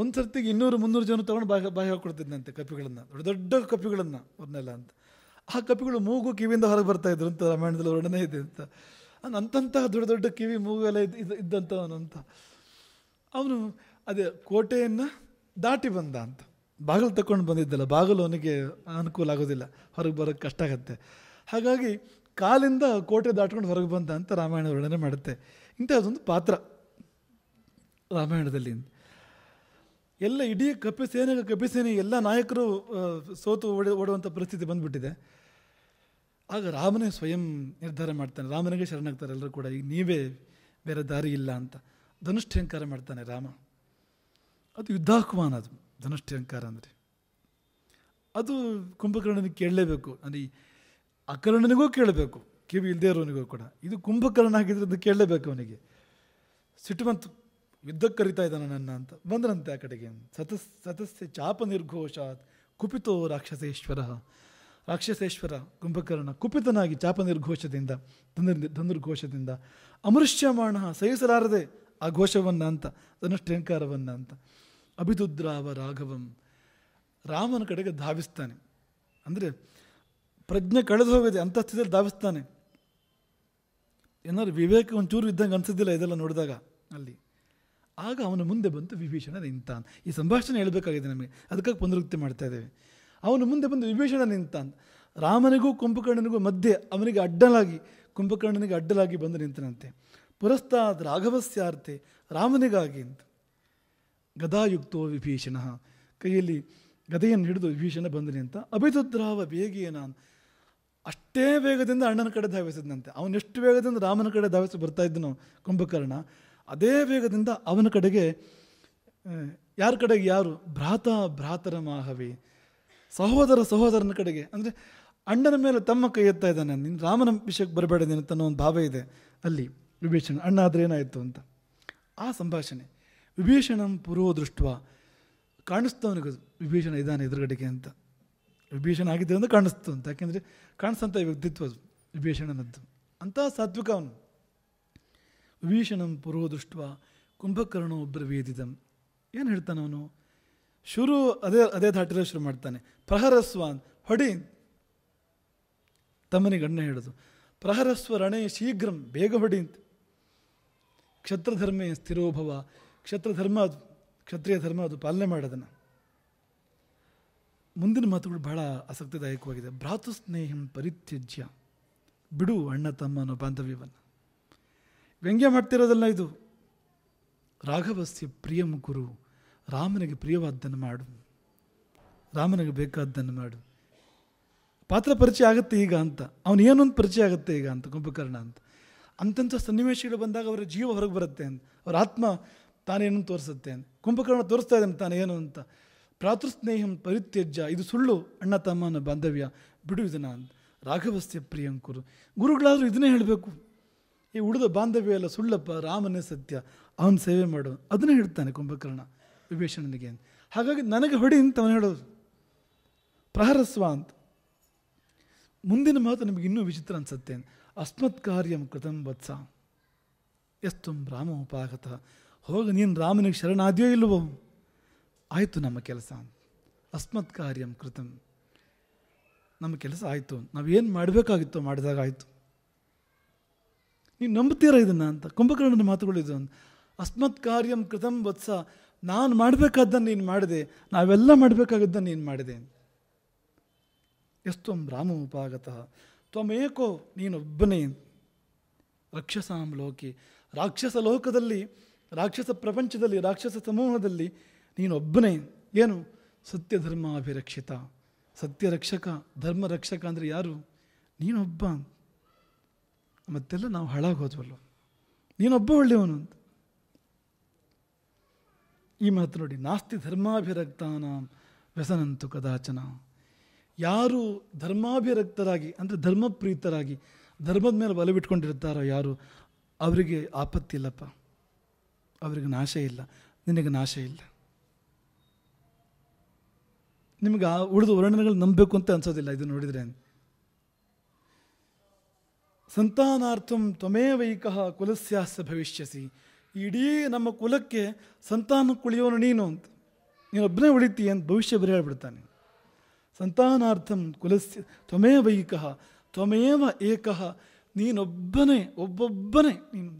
ಒಂದು ಸರ್ತಿಗೆ ಇನ್ನೂರು ಮುನ್ನೂರು ಜನ ತೊಗೊಂಡು ಬಾಯಿ ಬಾಯಿ ಹಾಕ್ಕೊಡ್ತಿದ್ನಂತೆ ಕಪಿಗಳನ್ನು ದೊಡ್ಡ ದೊಡ್ಡ ಕಪಿಗಳನ್ನು ಅವ್ರನ್ನೆಲ್ಲ ಅಂತ ಆ ಕಪಿಗಳು ಮೂಗು ಕಿವಿಯಿಂದ ಹೊರಗೆ ಬರ್ತಾ ಇದ್ರು ಅಂತ ರಾಮಾಯಣದಲ್ಲಿ ವರ್ಣನೆ ಇದೆ ಅಂತ ಅಂತಂತಹ ದೊಡ್ಡ ದೊಡ್ಡ ಕಿವಿ ಮೂಗು ಎಲ್ಲ ಇದ್ದ ಇದ್ದಂಥವನು ಅಂತ ಅವನು ಅದೇ ಕೋಟೆಯನ್ನು ದಾಟಿ ಬಂದ ಅಂತ ಬಾಗಿಲು ತಗೊಂಡು ಬಂದಿದ್ದಲ್ಲ ಬಾಗಿಲು ಅವನಿಗೆ ಅನುಕೂಲ ಆಗೋದಿಲ್ಲ ಹೊರಗೆ ಬರೋಕ್ಕೆ ಕಷ್ಟ ಆಗುತ್ತೆ ಹಾಗಾಗಿ ಕಾಲಿಂದ ಕೋಟೆ ದಾಟ್ಕೊಂಡು ಹೊರಗೆ ಬಂದ ಅಂತ ರಾಮಾಯಣ ವರ್ಣನೆ ಮಾಡುತ್ತೆ ಅದೊಂದು ಪಾತ್ರ ರಾಮಾಯಣದಲ್ಲಿ ಎಲ್ಲ ಇಡೀ ಕಪಿಸೇನೆ ಕಪಿಸೇನೆ ಎಲ್ಲ ನಾಯಕರು ಸೋತು ಓಡಿ ಓಡುವಂಥ ಪರಿಸ್ಥಿತಿ ಬಂದುಬಿಟ್ಟಿದೆ ಆಗ ರಾಮನೇ ಸ್ವಯಂ ನಿರ್ಧಾರ ಮಾಡ್ತಾನೆ ರಾಮನಿಗೆ ಶರಣಾಗ್ತಾರೆ ಎಲ್ಲರೂ ಕೂಡ ಈಗ ನೀವೇ ಬೇರೆ ದಾರಿ ಇಲ್ಲ ಅಂತ ಧನುಷ್ಠ್ಯಂಕಾರ ಮಾಡ್ತಾನೆ ರಾಮ ಅದು ಯುದ್ಧಾಹ್ವಾನ ಅದು ಧನುಷ್ಠ್ಯಂಕಾರ ಅಂದರೆ ಅದು ಕುಂಭಕರ್ಣನಿಗೆ ಕೇಳಲೇಬೇಕು ಅಂದರೆ ಅಕರ್ಣನಿಗೂ ಕೇಳಬೇಕು ಕಿವಿ ಇಲ್ಲದೆ ಇರೋನಿಗೂ ಕೂಡ ಇದು ಕುಂಭಕರ್ಣ ಅಂತ ಕೇಳಲೇಬೇಕು ಅವನಿಗೆ ಸಿಟ್ಟು ಬಂತು ಯುದ್ಧಕ್ಕೆ ಕರಿತಾ ಇದ್ದಾನೆ ನನ್ನ ಅಂತ ಬಂದ್ರಂತೆ ಆ ಕಡೆಗೆ ಸತಸ್ ಸತಸ್ಯ ಚಾಪ ನಿರ್ಘೋಷಾತ್ ಕುಪಿತೋ ರಾಕ್ಷಸೇಶ್ವರ ರಾಕ್ಷಸೇಶ್ವರ ಕುಂಭಕರ್ಣ ಕುಪಿತನಾಗಿ ಚಾಪ ನಿರ್ಘೋಷದಿಂದ ಧನುರ್ ಧನುರ್ಘೋಷದಿಂದ ಅಮೃಶ್ಯಮಾಣ ಸಹಿಸಲಾರದೆ ಆ ಘೋಷವನ್ನು ಅಂತ ಧನುಷ್ಠೇಂಕಾರವನ್ನು ಅಂತ ಅಭಿದುದ್ರಾವ ರಾಘವಂ ರಾಮನ ಕಡೆಗೆ ಧಾವಿಸ್ತಾನೆ ಅಂದರೆ ಪ್ರಜ್ಞೆ ಕಳೆದು ಹೋಗಿದೆ ಅಂತ ಸ್ಥಿತಿಯಲ್ಲಿ ಧಾವಿಸ್ತಾನೆ ಏನಾದ್ರು ವಿವೇಕ ಒಂಚೂರು ಇದ್ದಂಗೆ ಅನಿಸಿದ್ದಿಲ್ಲ ಇದೆಲ್ಲ ನೋಡಿದಾಗ ಅಲ್ಲಿ ಆಗ ಅವನ ಮುಂದೆ ಬಂತು ವಿಭೀಷಣ ನಿಂತ ಈ ಸಂಭಾಷಣೆ ಹೇಳಬೇಕಾಗಿದೆ ನಮಗೆ ಅದಕ್ಕಾಗಿ ಪುನರುಕ್ತಿ ಮಾಡ್ತಾ ಇದ್ದೇವೆ ಅವನು ಮುಂದೆ ಬಂದು ವಿಭೀಷಣ ನಿಂತ ರಾಮನಿಗೂ ಕುಂಭಕರ್ಣನಿಗೂ ಮಧ್ಯೆ ಅವನಿಗೆ ಅಡ್ಡಲಾಗಿ ಕುಂಭಕರ್ಣನಿಗೆ ಅಡ್ಡಲಾಗಿ ಬಂದು ನಿಂತನಂತೆ ಪುರಸ್ತಾದ ರಾಘವಸ್ಯಾರ್ಥೆ ರಾಮನಿಗಾಗಿ ಅಂತ ಗದಾಯುಕ್ತೋ ವಿಭೀಷಣ ಕೈಯಲ್ಲಿ ಗದೆಯನ್ನು ಹಿಡಿದು ವಿಭೀಷಣ ಬಂದನೆ ಅಂತ ಅಭಿತುದ್ರಾವ ನಾನು ಅಷ್ಟೇ ವೇಗದಿಂದ ಅಣ್ಣನ ಕಡೆ ಧಾವಿಸಿದಂತೆ ಎಷ್ಟು ವೇಗದಿಂದ ರಾಮನ ಕಡೆ ಧಾವಿಸಿ ಬರ್ತಾ ಇದ್ದನೋ ಕುಂಭಕರ್ಣ ಅದೇ ವೇಗದಿಂದ ಅವನ ಕಡೆಗೆ ಯಾರ ಕಡೆಗೆ ಯಾರು ಭ್ರಾತ ಭ್ರಾತರ ಮಾಹವಿ ಸಹೋದರ ಸಹೋದರನ ಕಡೆಗೆ ಅಂದರೆ ಅಣ್ಣನ ಮೇಲೆ ತಮ್ಮ ಕೈ ಎತ್ತಾ ಇದ್ದಾನೆ ನೀನು ರಾಮನ ವಿಷಯಕ್ಕೆ ಬರಬೇಡ ನೀನು ತನ್ನೋ ಒಂದು ಭಾವ ಇದೆ ಅಲ್ಲಿ ವಿಭೀಷಣ ಅಣ್ಣ ಆದರೆ ಏನಾಯಿತು ಅಂತ ಆ ಸಂಭಾಷಣೆ ವಿಭೀಷಣಂ ಪೂರ್ವ ದೃಷ್ಟ ಕಾಣಿಸ್ತವನಿಗೆ ವಿಭೀಷಣ ಇದ್ದಾನೆ ಎದುರುಗಡೆಗೆ ಅಂತ ವಿಭೀಷಣ ಆಗಿದ್ದರೆ ಅಂತ ಕಾಣಿಸ್ತು ಅಂತ ಯಾಕೆಂದರೆ ಕಾಣಿಸ್ತಂಥ ವ್ಯಕ್ತಿತ್ವ ವಿಭೀಷಣನದ್ದು ಅಂತಹ ಸಾತ್ವಿಕ ಅವನು ವಿಭೀಷಣಂ ಪೂರ್ವದೃಷ್ಟ ಕುಂಭಕರ್ಣ ಒಬ್ಬರು ವೇದಿದಂ ಏನು ಹೇಳ್ತಾನೆ ಅವನು ಶುರು ಅದೇ ಅದೇ ದಾಟಿರೋ ಶುರು ಮಾಡ್ತಾನೆ ಪ್ರಹರಸ್ವಾನ್ ಹೊಡಿ ತಮ್ಮನಿಗೆ ಅಣ್ಣ ಹೇಳೋದು ಪ್ರಹರಸ್ವ ರಣೇ ಶೀಘ್ರಂ ಬೇಗ ಹೊಡಿ ಅಂತ ಕ್ಷತ್ರಧರ್ಮೇ ಸ್ಥಿರೋಭವ ಕ್ಷತ್ರಧರ್ಮ ಅದು ಕ್ಷತ್ರಿಯ ಧರ್ಮ ಅದು ಪಾಲನೆ ಮಾಡೋದನ್ನು ಮುಂದಿನ ಮಾತುಗಳು ಬಹಳ ಆಸಕ್ತಿದಾಯಕವಾಗಿದೆ ಭ್ರಾತು ಸ್ನೇಹಂ ಪರಿತ್ಯಜ್ಯ ಬಿಡು ಅಣ್ಣ ತಮ್ಮ ಅನ್ನೋ ಬಾಂಧವ್ಯವನ್ನು ವ್ಯಂಗ್ಯ ಮಾಡ್ತಿರೋದಲ್ಲ ಇದು ರಾಘವಸ್ಯ ಪ್ರಿಯಂ ಗುರು ರಾಮನಿಗೆ ಪ್ರಿಯವಾದ್ದನ್ನು ಮಾಡು ರಾಮನಿಗೆ ಬೇಕಾದ್ದನ್ನು ಮಾಡು ಪಾತ್ರ ಪರಿಚಯ ಆಗುತ್ತೆ ಈಗ ಅಂತ ಅವನು ಏನೊಂದು ಪರಿಚಯ ಆಗುತ್ತೆ ಈಗ ಅಂತ ಕುಂಭಕರ್ಣ ಅಂತ ಅಂತಂಥ ಸನ್ನಿವೇಶಗಳು ಬಂದಾಗ ಅವರ ಜೀವ ಹೊರಗೆ ಬರುತ್ತೆ ಅಂತ ಅವರ ಆತ್ಮ ತಾನೇನು ತೋರಿಸುತ್ತೆ ಅಂತ ಕುಂಭಕರ್ಣ ತೋರಿಸ್ತಾ ಇದ್ದಾನೆ ತಾನೇನು ಅಂತ ಪ್ರಾತೃಸ್ನೇಹಂ ಪರಿತ್ಯಜ್ಯ ಇದು ಸುಳ್ಳು ಅಣ್ಣ ತಮ್ಮನ ಬಾಂಧವ್ಯ ಬಿಡು ಇದನ್ನ ರಾಘವಸ್ಯ ಪ್ರಿಯಂಕುರು ಗುರುಗಳಾದರೂ ಇದನ್ನೇ ಹೇಳಬೇಕು ಈ ಉಳಿದ ಬಾಂಧವ್ಯ ಎಲ್ಲ ಸುಳ್ಳಪ್ಪ ರಾಮನೇ ಸತ್ಯ ಅವನ ಸೇವೆ ಮಾಡು ಅದನ್ನೇ ಹೇಳ್ತಾನೆ ಕುಂಭಕರ್ಣ ವಿಭೀಷಣನಿಗೆ ಹಾಗಾಗಿ ನನಗೆ ಹೊಡಿ ಅಂತ ಅವನು ಹೇಳೋದು ಪ್ರಹರಸ್ವ ಅಂತ ಮುಂದಿನ ಮಾತು ನಿಮಗೆ ಇನ್ನೂ ವಿಚಿತ್ರ ಅನ್ಸತ್ತೆ ಅಸ್ಮತ್ ಕಾರ್ಯಂ ಕೃತಂ ವತ್ಸ ಎಸ್ತುಂ ರಾಮ ಉಪಾಗತ ಹೋಗ ನೀನು ರಾಮನಿಗೆ ಶರಣಾದ್ಯೋ ಇಲ್ಲವೋ ಆಯಿತು ನಮ್ಮ ಕೆಲಸ ಅಸ್ಮತ್ ಕಾರ್ಯಂ ಕೃತಂ ನಮ್ಮ ಕೆಲಸ ಆಯಿತು ನಾವೇನು ಮಾಡಬೇಕಾಗಿತ್ತು ಮಾಡಿದಾಗ ಆಯಿತು ನೀವು ನಂಬ್ತೀರಾ ಇದನ್ನು ಅಂತ ಕುಂಭಕರ್ಣನ ಮಾತುಗಳಿದು ಅಸ್ಮತ್ ಕಾರ್ಯಂ ಕೃತಂ ವತ್ಸ ನಾನು ಮಾಡಬೇಕಾದ್ದನ್ನು ನೀನು ಮಾಡಿದೆ ನಾವೆಲ್ಲ ಮಾಡಬೇಕಾಗಿದ್ದನ್ನು ನೀನು ಮಾಡಿದೆ ಎಸ್ತ್ವ ರಾಮ ಉಪಾಗತಃ ತ್ವಮೇಕೋ ನೀನೊಬ್ಬನೇ ರಕ್ಷಸಾಂ ಲೋಕಿ ರಾಕ್ಷಸ ಲೋಕದಲ್ಲಿ ರಾಕ್ಷಸ ಪ್ರಪಂಚದಲ್ಲಿ ರಾಕ್ಷಸ ಸಮೂಹದಲ್ಲಿ ನೀನೊಬ್ಬನೇ ಏನು ಸತ್ಯ ಧರ್ಮ ಅಭಿರಕ್ಷಿತ ಸತ್ಯ ರಕ್ಷಕ ಧರ್ಮ ರಕ್ಷಕ ಅಂದರೆ ಯಾರು ನೀನೊಬ್ಬ ಮತ್ತೆಲ್ಲ ನಾವು ಹಾಳಾಗೋದ್ವಲ್ಲ ನೀನೊಬ್ಬ ಒಳ್ಳೆಯವನು ಅಂತ ಈ ಮಾತು ನೋಡಿ ನಾಸ್ತಿ ಧರ್ಮಾಭಿರಕ್ತಾನ ವ್ಯಸನಂತು ಕದಾಚನ ಯಾರು ಧರ್ಮಾಭಿರಕ್ತರಾಗಿ ಅಂದರೆ ಧರ್ಮಪ್ರೀತರಾಗಿ ಧರ್ಮದ ಮೇಲೆ ಬಲವಿಟ್ಕೊಂಡಿರ್ತಾರೋ ಯಾರು ಅವರಿಗೆ ಆಪತ್ತಿಲ್ಲಪ್ಪ ಅವರಿಗೆ ನಾಶ ಇಲ್ಲ ನಿನಗೆ ನಾಶ ಇಲ್ಲ ನಿಮ್ಗೆ ಆ ಉಳಿದ ವರ್ಣನೆಗಳು ನಂಬಬೇಕು ಅಂತ ಅನ್ಸೋದಿಲ್ಲ ಇದು ನೋಡಿದರೆ ಸಂತಾನಾರ್ಥಂ ತ್ವಮೇವೈಕಃ ಕುಲಸ್ಯಾಸ ಭವಿಷ್ಯಸಿ ಇಡೀ ನಮ್ಮ ಕುಲಕ್ಕೆ ಸಂತಾನ ಕುಳಿಯೋನು ನೀನು ಅಂತ ನೀನೊಬ್ಬನೇ ಉಳಿತೀಯ ಅಂತ ಭವಿಷ್ಯ ಬರೀ ಹೇಳ್ಬಿಡ್ತಾನೆ ಸಂತಾನಾರ್ಥಂ ಕುಲಸ್ಯ ತ್ವಮೇವೈಕಃ ತ್ವಮೇವ ಏಕಃ ನೀನೊಬ್ಬನೇ ಒಬ್ಬೊಬ್ಬನೇ ನೀನು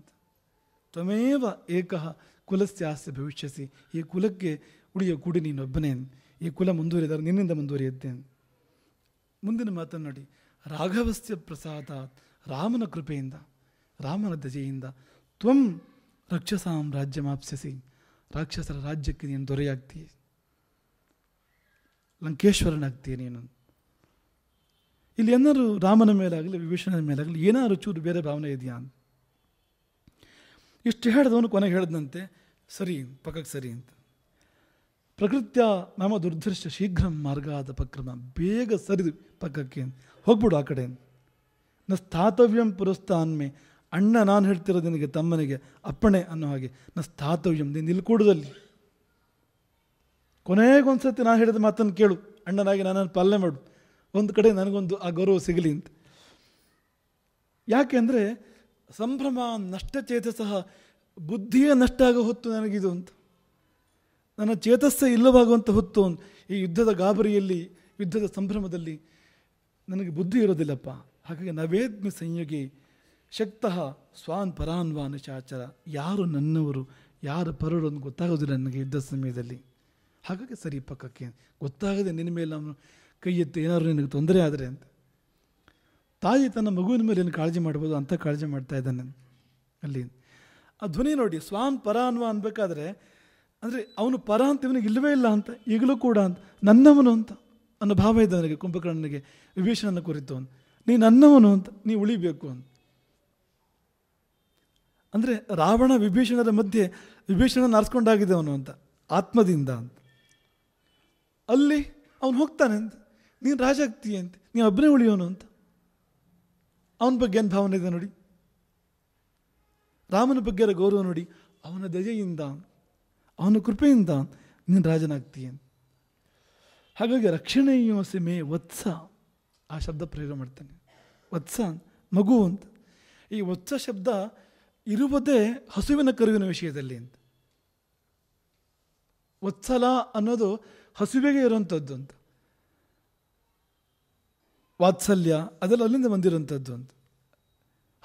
ತ್ವಮೇವ ಏಕಃ ಕುಲಸ್ಯಾಸ ಭವಿಷ್ಯಸಿ ಈ ಕುಲಕ್ಕೆ ಉಳಿಯ ಕೂಡಿ ನೀನೊಬ್ಬನೇ ಈ ಕುಲ ಮುಂದುವರಿದಾರೆ ನಿನ್ನಿಂದ ಮುಂದುವರಿಯುತ್ತೇನೆ ಮುಂದಿನ ಮಾತನ್ನು ರಾಘವಸ್ಯ ಪ್ರಸಾದ ರಾಮನ ಕೃಪೆಯಿಂದ ರಾಮನ ದಜೆಯಿಂದ ತ್ವಂ ರಕ್ಷಸಾಂ ರಾಜ್ಯ ಮಾಪ್ಸಿಸಿ ರಾಕ್ಷಸರ ರಾಜ್ಯಕ್ಕೆ ನೀನು ದೊರೆಯಾಗ್ತೀಯ ಲಂಕೇಶ್ವರನಾಗ್ತೀಯ ನೀನು ಇಲ್ಲಿ ಏನಾದರೂ ರಾಮನ ಮೇಲಾಗಲಿ ವಿಭೀಷಣನ ಮೇಲಾಗಲಿ ಏನಾದ್ರು ಚೂರು ಬೇರೆ ಭಾವನೆ ಇದೆಯಾ ಅಂತ ಇಷ್ಟು ಹೇಳಿದವನು ಕೊನೆಗೆ ಹೇಳಿದಂತೆ ಸರಿ ಪಕ್ಕಕ್ಕೆ ಸರಿ ಅಂತ ಪ್ರಕೃತ್ಯ ನಮ್ಮ ದುರ್ದೃಷ್ಟ ಶೀಘ್ರ ಮಾರ್ಗ ಆದ ಪಕ್ರಮ ಬೇಗ ಸರಿದು ಪಕ್ಕಕ್ಕೆ ಹೋಗ್ಬಿಡು ಆ ಕಡೆ ನ ಸ್ಥಾತವ್ಯಂ ಪುರಸ್ತಾನ್ಮೆ ಅಣ್ಣ ನಾನು ಹೇಳ್ತಿರೋದು ನಿನಗೆ ತಮ್ಮನಿಗೆ ಅಪ್ಪಣೆ ಅನ್ನೋ ಹಾಗೆ ನ ಸ್ಥಾತವ್ಯಂ ನೀನು ನಿಲ್ಕೂಡದಲ್ಲಿ ಕೊನೆಗೊಂದು ಸರ್ತಿ ನಾನು ಹೇಳಿದ ಮಾತನ್ನು ಕೇಳು ಅಣ್ಣನಾಗಿ ನನ್ನನ್ನು ಪಾಲನೆ ಮಾಡು ಒಂದು ಕಡೆ ನನಗೊಂದು ಆ ಗೌರವ ಸಿಗಲಿ ಅಂತ ಯಾಕೆಂದರೆ ಸಂಭ್ರಮ ನಷ್ಟಚೇತ ಸಹ ಬುದ್ಧಿಯೇ ನಷ್ಟ ಆಗೋ ಹೊತ್ತು ನನಗಿದು ಅಂತ ನನ್ನ ಚೇತಸ್ಸೇ ಇಲ್ಲವಾಗುವಂಥ ಹೊತ್ತು ಈ ಯುದ್ಧದ ಗಾಬರಿಯಲ್ಲಿ ಯುದ್ಧದ ಸಂಭ್ರಮದಲ್ಲಿ ನನಗೆ ಬುದ್ಧಿ ಇರೋದಿಲ್ಲಪ್ಪ ಹಾಗಾಗಿ ನವೇದ್ಮಿ ಸಂಯೋಗಿ ಶಕ್ತಃ ಸ್ವಾನ್ ಪರಾನ್ವಾನ ಶಾಚಾರ ಯಾರು ನನ್ನವರು ಯಾರು ಪರರು ಅಂತ ಗೊತ್ತಾಗೋದಿಲ್ಲ ನನಗೆ ಯುದ್ಧ ಸಮಯದಲ್ಲಿ ಹಾಗಾಗಿ ಸರಿ ಪಕ್ಕಕ್ಕೆ ಗೊತ್ತಾಗದೆ ನಿನ್ನ ಮೇಲೆ ನಾನು ಕೈ ಎತ್ತು ಏನಾದರೂ ನಿನಗೆ ತೊಂದರೆ ಆದರೆ ಅಂತ ತಾಯಿ ತನ್ನ ಮಗುವಿನ ಮೇಲೆ ಏನು ಕಾಳಜಿ ಮಾಡ್ಬೋದು ಅಂತ ಕಾಳಜಿ ಮಾಡ್ತಾ ಇದ್ದಾನೆ ಅಲ್ಲಿ ಆ ಧ್ವನಿ ನೋಡಿ ಸ್ವಾನ್ ಪರಾನ್ವಾ ಅನ್ಬೇಕಾದ್ರೆ ಅಂದರೆ ಅವನು ಪರ ಅಂತ ಇವನಿಗೆ ಇಲ್ಲವೇ ಇಲ್ಲ ಅಂತ ಈಗಲೂ ಕೂಡ ಅಂತ ನನ್ನವನು ಅಂತ ಅನ್ನೋ ಭಾವ ಇದೆ ನನಗೆ ಕುಂಭಕರ್ಣನಿಗೆ ವಿಭೀಷಣನ ಕುರಿತು ಅಂತ ನೀ ನನ್ನವನು ಅಂತ ನೀ ಉಳಿಬೇಕು ಅಂತ ಅಂದರೆ ರಾವಣ ವಿಭೀಷಣದ ಮಧ್ಯೆ ವಿಭೀಷಣನ ಆರಿಸ್ಕೊಂಡಾಗಿದೆ ಅವನು ಅಂತ ಆತ್ಮದಿಂದ ಅಂತ ಅಲ್ಲಿ ಅವನು ಹೋಗ್ತಾನೆ ಅಂತ ನೀನು ರಾಜ ಅಂತ ನೀನು ಒಬ್ಬನೇ ಉಳಿಯೋನು ಅಂತ ಅವನ ಬಗ್ಗೆ ಏನು ಭಾವನೆ ಇದೆ ನೋಡಿ ರಾಮನ ಬಗ್ಗೆ ಗೌರವ ನೋಡಿ ಅವನ ದಯೆಯಿಂದ ಅವನ ಕೃಪೆಯಿಂದ ನೀನು ರಾಜನಾಗ್ತೀಯ ಹಾಗಾಗಿ ರಕ್ಷಣೆಯು ಸಿಮೆ ವತ್ಸ ಆ ಶಬ್ದ ಪ್ರಯೋಗ ಮಾಡ್ತಾನೆ ವತ್ಸ ಮಗು ಅಂತ ಈ ವತ್ಸ ಶಬ್ದ ಇರುವುದೇ ಹಸುವಿನ ಕರುವಿನ ವಿಷಯದಲ್ಲಿ ಅಂತ ವತ್ಸಲ ಅನ್ನೋದು ಹಸುವಿಗೆ ಇರುವಂಥದ್ದು ಅಂತ ವಾತ್ಸಲ್ಯ ಅದೆಲ್ಲ ಅಲ್ಲಿಂದ ಬಂದಿರುವಂಥದ್ದು ಅಂತ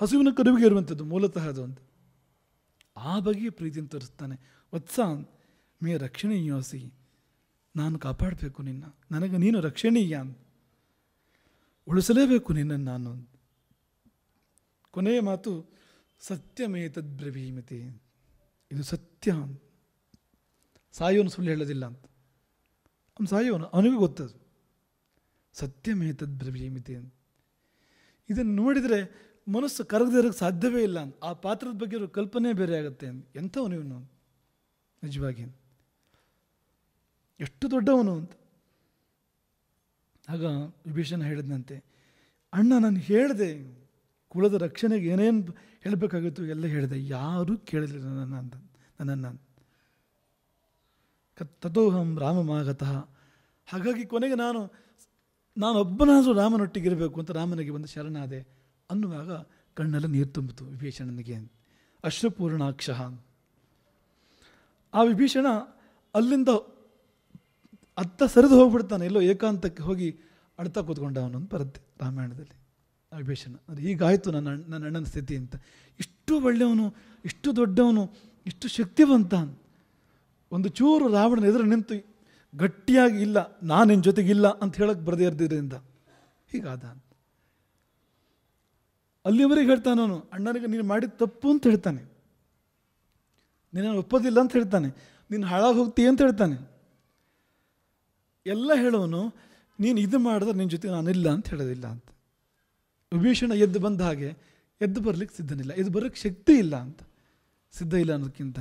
ಹಸುವಿನ ಕರುವಿಗೆ ಇರುವಂಥದ್ದು ಮೂಲತಃ ಅದು ಅಂತ ಆ ಬಗೆಯ ಪ್ರೀತಿಯನ್ನು ತೋರಿಸ್ತಾನೆ ವತ್ಸಾನ್ ಮೇ ರಕ್ಷಣೀಯೋಸಿ ನಾನು ಕಾಪಾಡಬೇಕು ನಿನ್ನ ನನಗೆ ನೀನು ರಕ್ಷಣೀಯ ಅಂತ ಉಳಿಸಲೇಬೇಕು ನಿನ್ನನ್ನು ನಾನು ಕೊನೆಯ ಮಾತು ಸತ್ಯಮೇ ಬ್ರವೀಮಿತಿ ಇದು ಸತ್ಯ ಸಾಯೋನು ಸುಳ್ಳು ಹೇಳೋದಿಲ್ಲ ಅಂತ ಅವ್ನು ಸಾಯೋನು ಅವನಿಗೂ ಗೊತ್ತದು ಸತ್ಯಮೇ ಬ್ರವೀಮಿತಿ ಅಂತ ಇದನ್ನು ನೋಡಿದರೆ ಮನಸ್ಸು ಕರಗದಿರೋಕ್ಕೆ ಸಾಧ್ಯವೇ ಇಲ್ಲ ಅಂತ ಆ ಪಾತ್ರದ ಬಗ್ಗೆ ಇರೋ ಕಲ್ಪನೆ ಬೇರೆ ಆಗುತ್ತೆ ಅಂತ ಎಂಥವನು ಇವನು ನಿಜವಾಗಿ ಎಷ್ಟು ದೊಡ್ಡವನು ಅಂತ ಆಗ ವಿಭೀಷಣ ಹೇಳಿದಂತೆ ಅಣ್ಣ ನಾನು ಹೇಳಿದೆ ಕುಲದ ರಕ್ಷಣೆಗೆ ಏನೇನು ಹೇಳಬೇಕಾಗಿತ್ತು ಎಲ್ಲ ಹೇಳಿದೆ ಯಾರೂ ಕೇಳಿದ್ರೆ ನನ್ನ ಅಂತ ನನ್ನನ್ನು ರಾಮ ರಾಮಮಾಗತಃ ಹಾಗಾಗಿ ಕೊನೆಗೆ ನಾನು ನಾನೊಬ್ಬನಾದರೂ ರಾಮನೊಟ್ಟಿಗಿರಬೇಕು ಅಂತ ರಾಮನಿಗೆ ಒಂದು ಶರಣಾದೆ ಅನ್ನುವಾಗ ಕಣ್ಣಲ್ಲಿ ನೀರು ತುಂಬಿತು ವಿಭೀಷಣನಿಗೆ ಅಶ್ವಪೂರ್ಣಾಕ್ಷ ಆ ವಿಭೀಷಣ ಅಲ್ಲಿಂದ ಅತ್ತ ಸರಿದು ಹೋಗ್ಬಿಡ್ತಾನೆ ಎಲ್ಲೋ ಏಕಾಂತಕ್ಕೆ ಹೋಗಿ ಅಳ್ತಾ ಕೂತ್ಕೊಂಡ ಅವನೊಂದು ಬರುತ್ತೆ ರಾಮಾಯಣದಲ್ಲಿ ಆ ವಿಭೀಷಣ ಅದು ಹೀಗಾಯಿತು ನನ್ನ ನನ್ನ ಅಣ್ಣನ ಸ್ಥಿತಿ ಅಂತ ಇಷ್ಟು ಒಳ್ಳೆಯವನು ಇಷ್ಟು ದೊಡ್ಡವನು ಇಷ್ಟು ಶಕ್ತಿವಂತ ಒಂದು ಚೂರು ರಾವಣನ ಎದುರು ನಿಂತು ಗಟ್ಟಿಯಾಗಿ ಇಲ್ಲ ನಾನು ನಿನ್ನ ಜೊತೆಗಿಲ್ಲ ಅಂತ ಹೇಳಕ್ಕೆ ಬರದೇ ಇರ್ದಿದ್ದರಿಂದ ಹೀಗಾದ ಅಲ್ಲಿವರೆಗೆ ಹೇಳ್ತಾನವನು ಅಣ್ಣನಿಗೆ ನೀನು ಮಾಡಿದ ತಪ್ಪು ಅಂತ ಹೇಳ್ತಾನೆ ನಿನ್ನನ್ನು ಒಪ್ಪೋದಿಲ್ಲ ಅಂತ ಹೇಳ್ತಾನೆ ನೀನು ಹಾಳಾಗಿ ಹೋಗ್ತೀಯ ಅಂತ ಹೇಳ್ತಾನೆ ಎಲ್ಲ ಹೇಳೋನು ನೀನು ಇದು ಮಾಡಿದ್ರೆ ನಿನ್ನ ಜೊತೆ ನಾನಿಲ್ಲ ಅಂತ ಹೇಳೋದಿಲ್ಲ ಅಂತ ವಿಭೀಷಣ ಎದ್ದು ಬಂದ ಹಾಗೆ ಎದ್ದು ಬರಲಿಕ್ಕೆ ಸಿದ್ಧನಿಲ್ಲ ಎದ್ದು ಬರೋಕ್ಕೆ ಶಕ್ತಿ ಇಲ್ಲ ಅಂತ ಸಿದ್ಧ ಇಲ್ಲ ಅನ್ನೋದಕ್ಕಿಂತ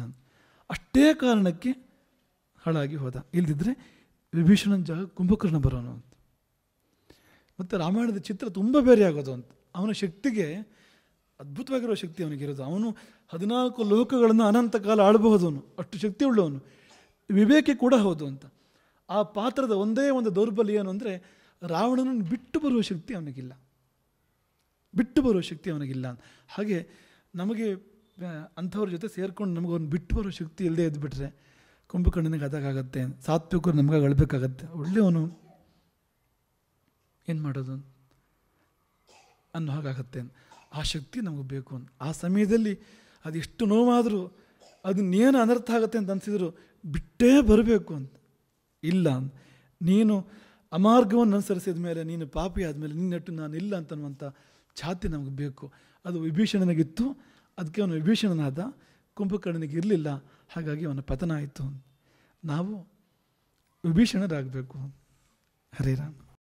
ಅಷ್ಟೇ ಕಾರಣಕ್ಕೆ ಹಾಳಾಗಿ ಹೋದ ಇಲ್ದಿದ್ರೆ ವಿಭೀಷಣನ ಜಾಗ ಕುಂಭಕರ್ಣ ಬರೋನು ಅಂತ ಮತ್ತು ರಾಮಾಯಣದ ಚಿತ್ರ ತುಂಬ ಬೇರೆ ಆಗೋದು ಅಂತ ಅವನ ಶಕ್ತಿಗೆ ಅದ್ಭುತವಾಗಿರೋ ಶಕ್ತಿ ಅವನಿಗಿರೋದು ಅವನು ಹದಿನಾಲ್ಕು ಲೋಕಗಳನ್ನು ಅನಂತ ಕಾಲ ಆಳಬಹುದು ಅವನು ಅಷ್ಟು ಶಕ್ತಿ ಉಳ್ಳವನು ವಿವೇಕಿ ಕೂಡ ಹೌದು ಅಂತ ಆ ಪಾತ್ರದ ಒಂದೇ ಒಂದು ದೌರ್ಬಲ್ಯ ಏನು ಅಂದರೆ ರಾವಣನನ್ನು ಬಿಟ್ಟು ಬರುವ ಶಕ್ತಿ ಅವನಿಗಿಲ್ಲ ಬಿಟ್ಟು ಬರುವ ಶಕ್ತಿ ಅವನಿಗಿಲ್ಲ ಹಾಗೆ ನಮಗೆ ಅಂಥವ್ರ ಜೊತೆ ಸೇರ್ಕೊಂಡು ನಮಗೆ ಅವ್ನು ಬಿಟ್ಟು ಬರೋ ಶಕ್ತಿ ಇಲ್ಲದೆ ಇದ್ದುಬಿಟ್ರೆ ಕುಂಭಕರ್ಣನಿಗೆ ಅದಾಗತ್ತೆ ಸಾತ್ವಿಕರು ನಮಗೆ ಅಳಬೇಕಾಗತ್ತೆ ಒಳ್ಳೆಯವನು ಏನು ಮಾಡೋದು ಅನ್ನೋ ಹಾಗಾಗತ್ತೆ ಆ ಶಕ್ತಿ ನಮಗೆ ಬೇಕು ಅಂತ ಆ ಸಮಯದಲ್ಲಿ ಅದೆಷ್ಟು ನೋವಾದರೂ ಅದನ್ನೇನು ಅನರ್ಥ ಆಗುತ್ತೆ ಅಂತ ಅನಿಸಿದ್ರು ಬಿಟ್ಟೇ ಬರಬೇಕು ಅಂತ ಇಲ್ಲ ಅಂತ ನೀನು ಅಮಾರ್ಗವನ್ನು ಅನುಸರಿಸಿದ ಮೇಲೆ ನೀನು ಪಾಪಿ ಆದಮೇಲೆ ನಿನ್ನಟ್ಟು ನಾನು ಇಲ್ಲ ಅಂತನ್ನುವಂಥ ಛಾತಿ ನಮಗೆ ಬೇಕು ಅದು ವಿಭೀಷಣನಿಗಿತ್ತು ಅದಕ್ಕೆ ಅವನು ವಿಭೀಷಣನಾದ ಕುಂಭಕರ್ಣನಿಗೆ ಇರಲಿಲ್ಲ ಹಾಗಾಗಿ ಅವನ ಪತನ ಆಯಿತು ನಾವು ವಿಭೀಷಣರಾಗಬೇಕು ಹರೇ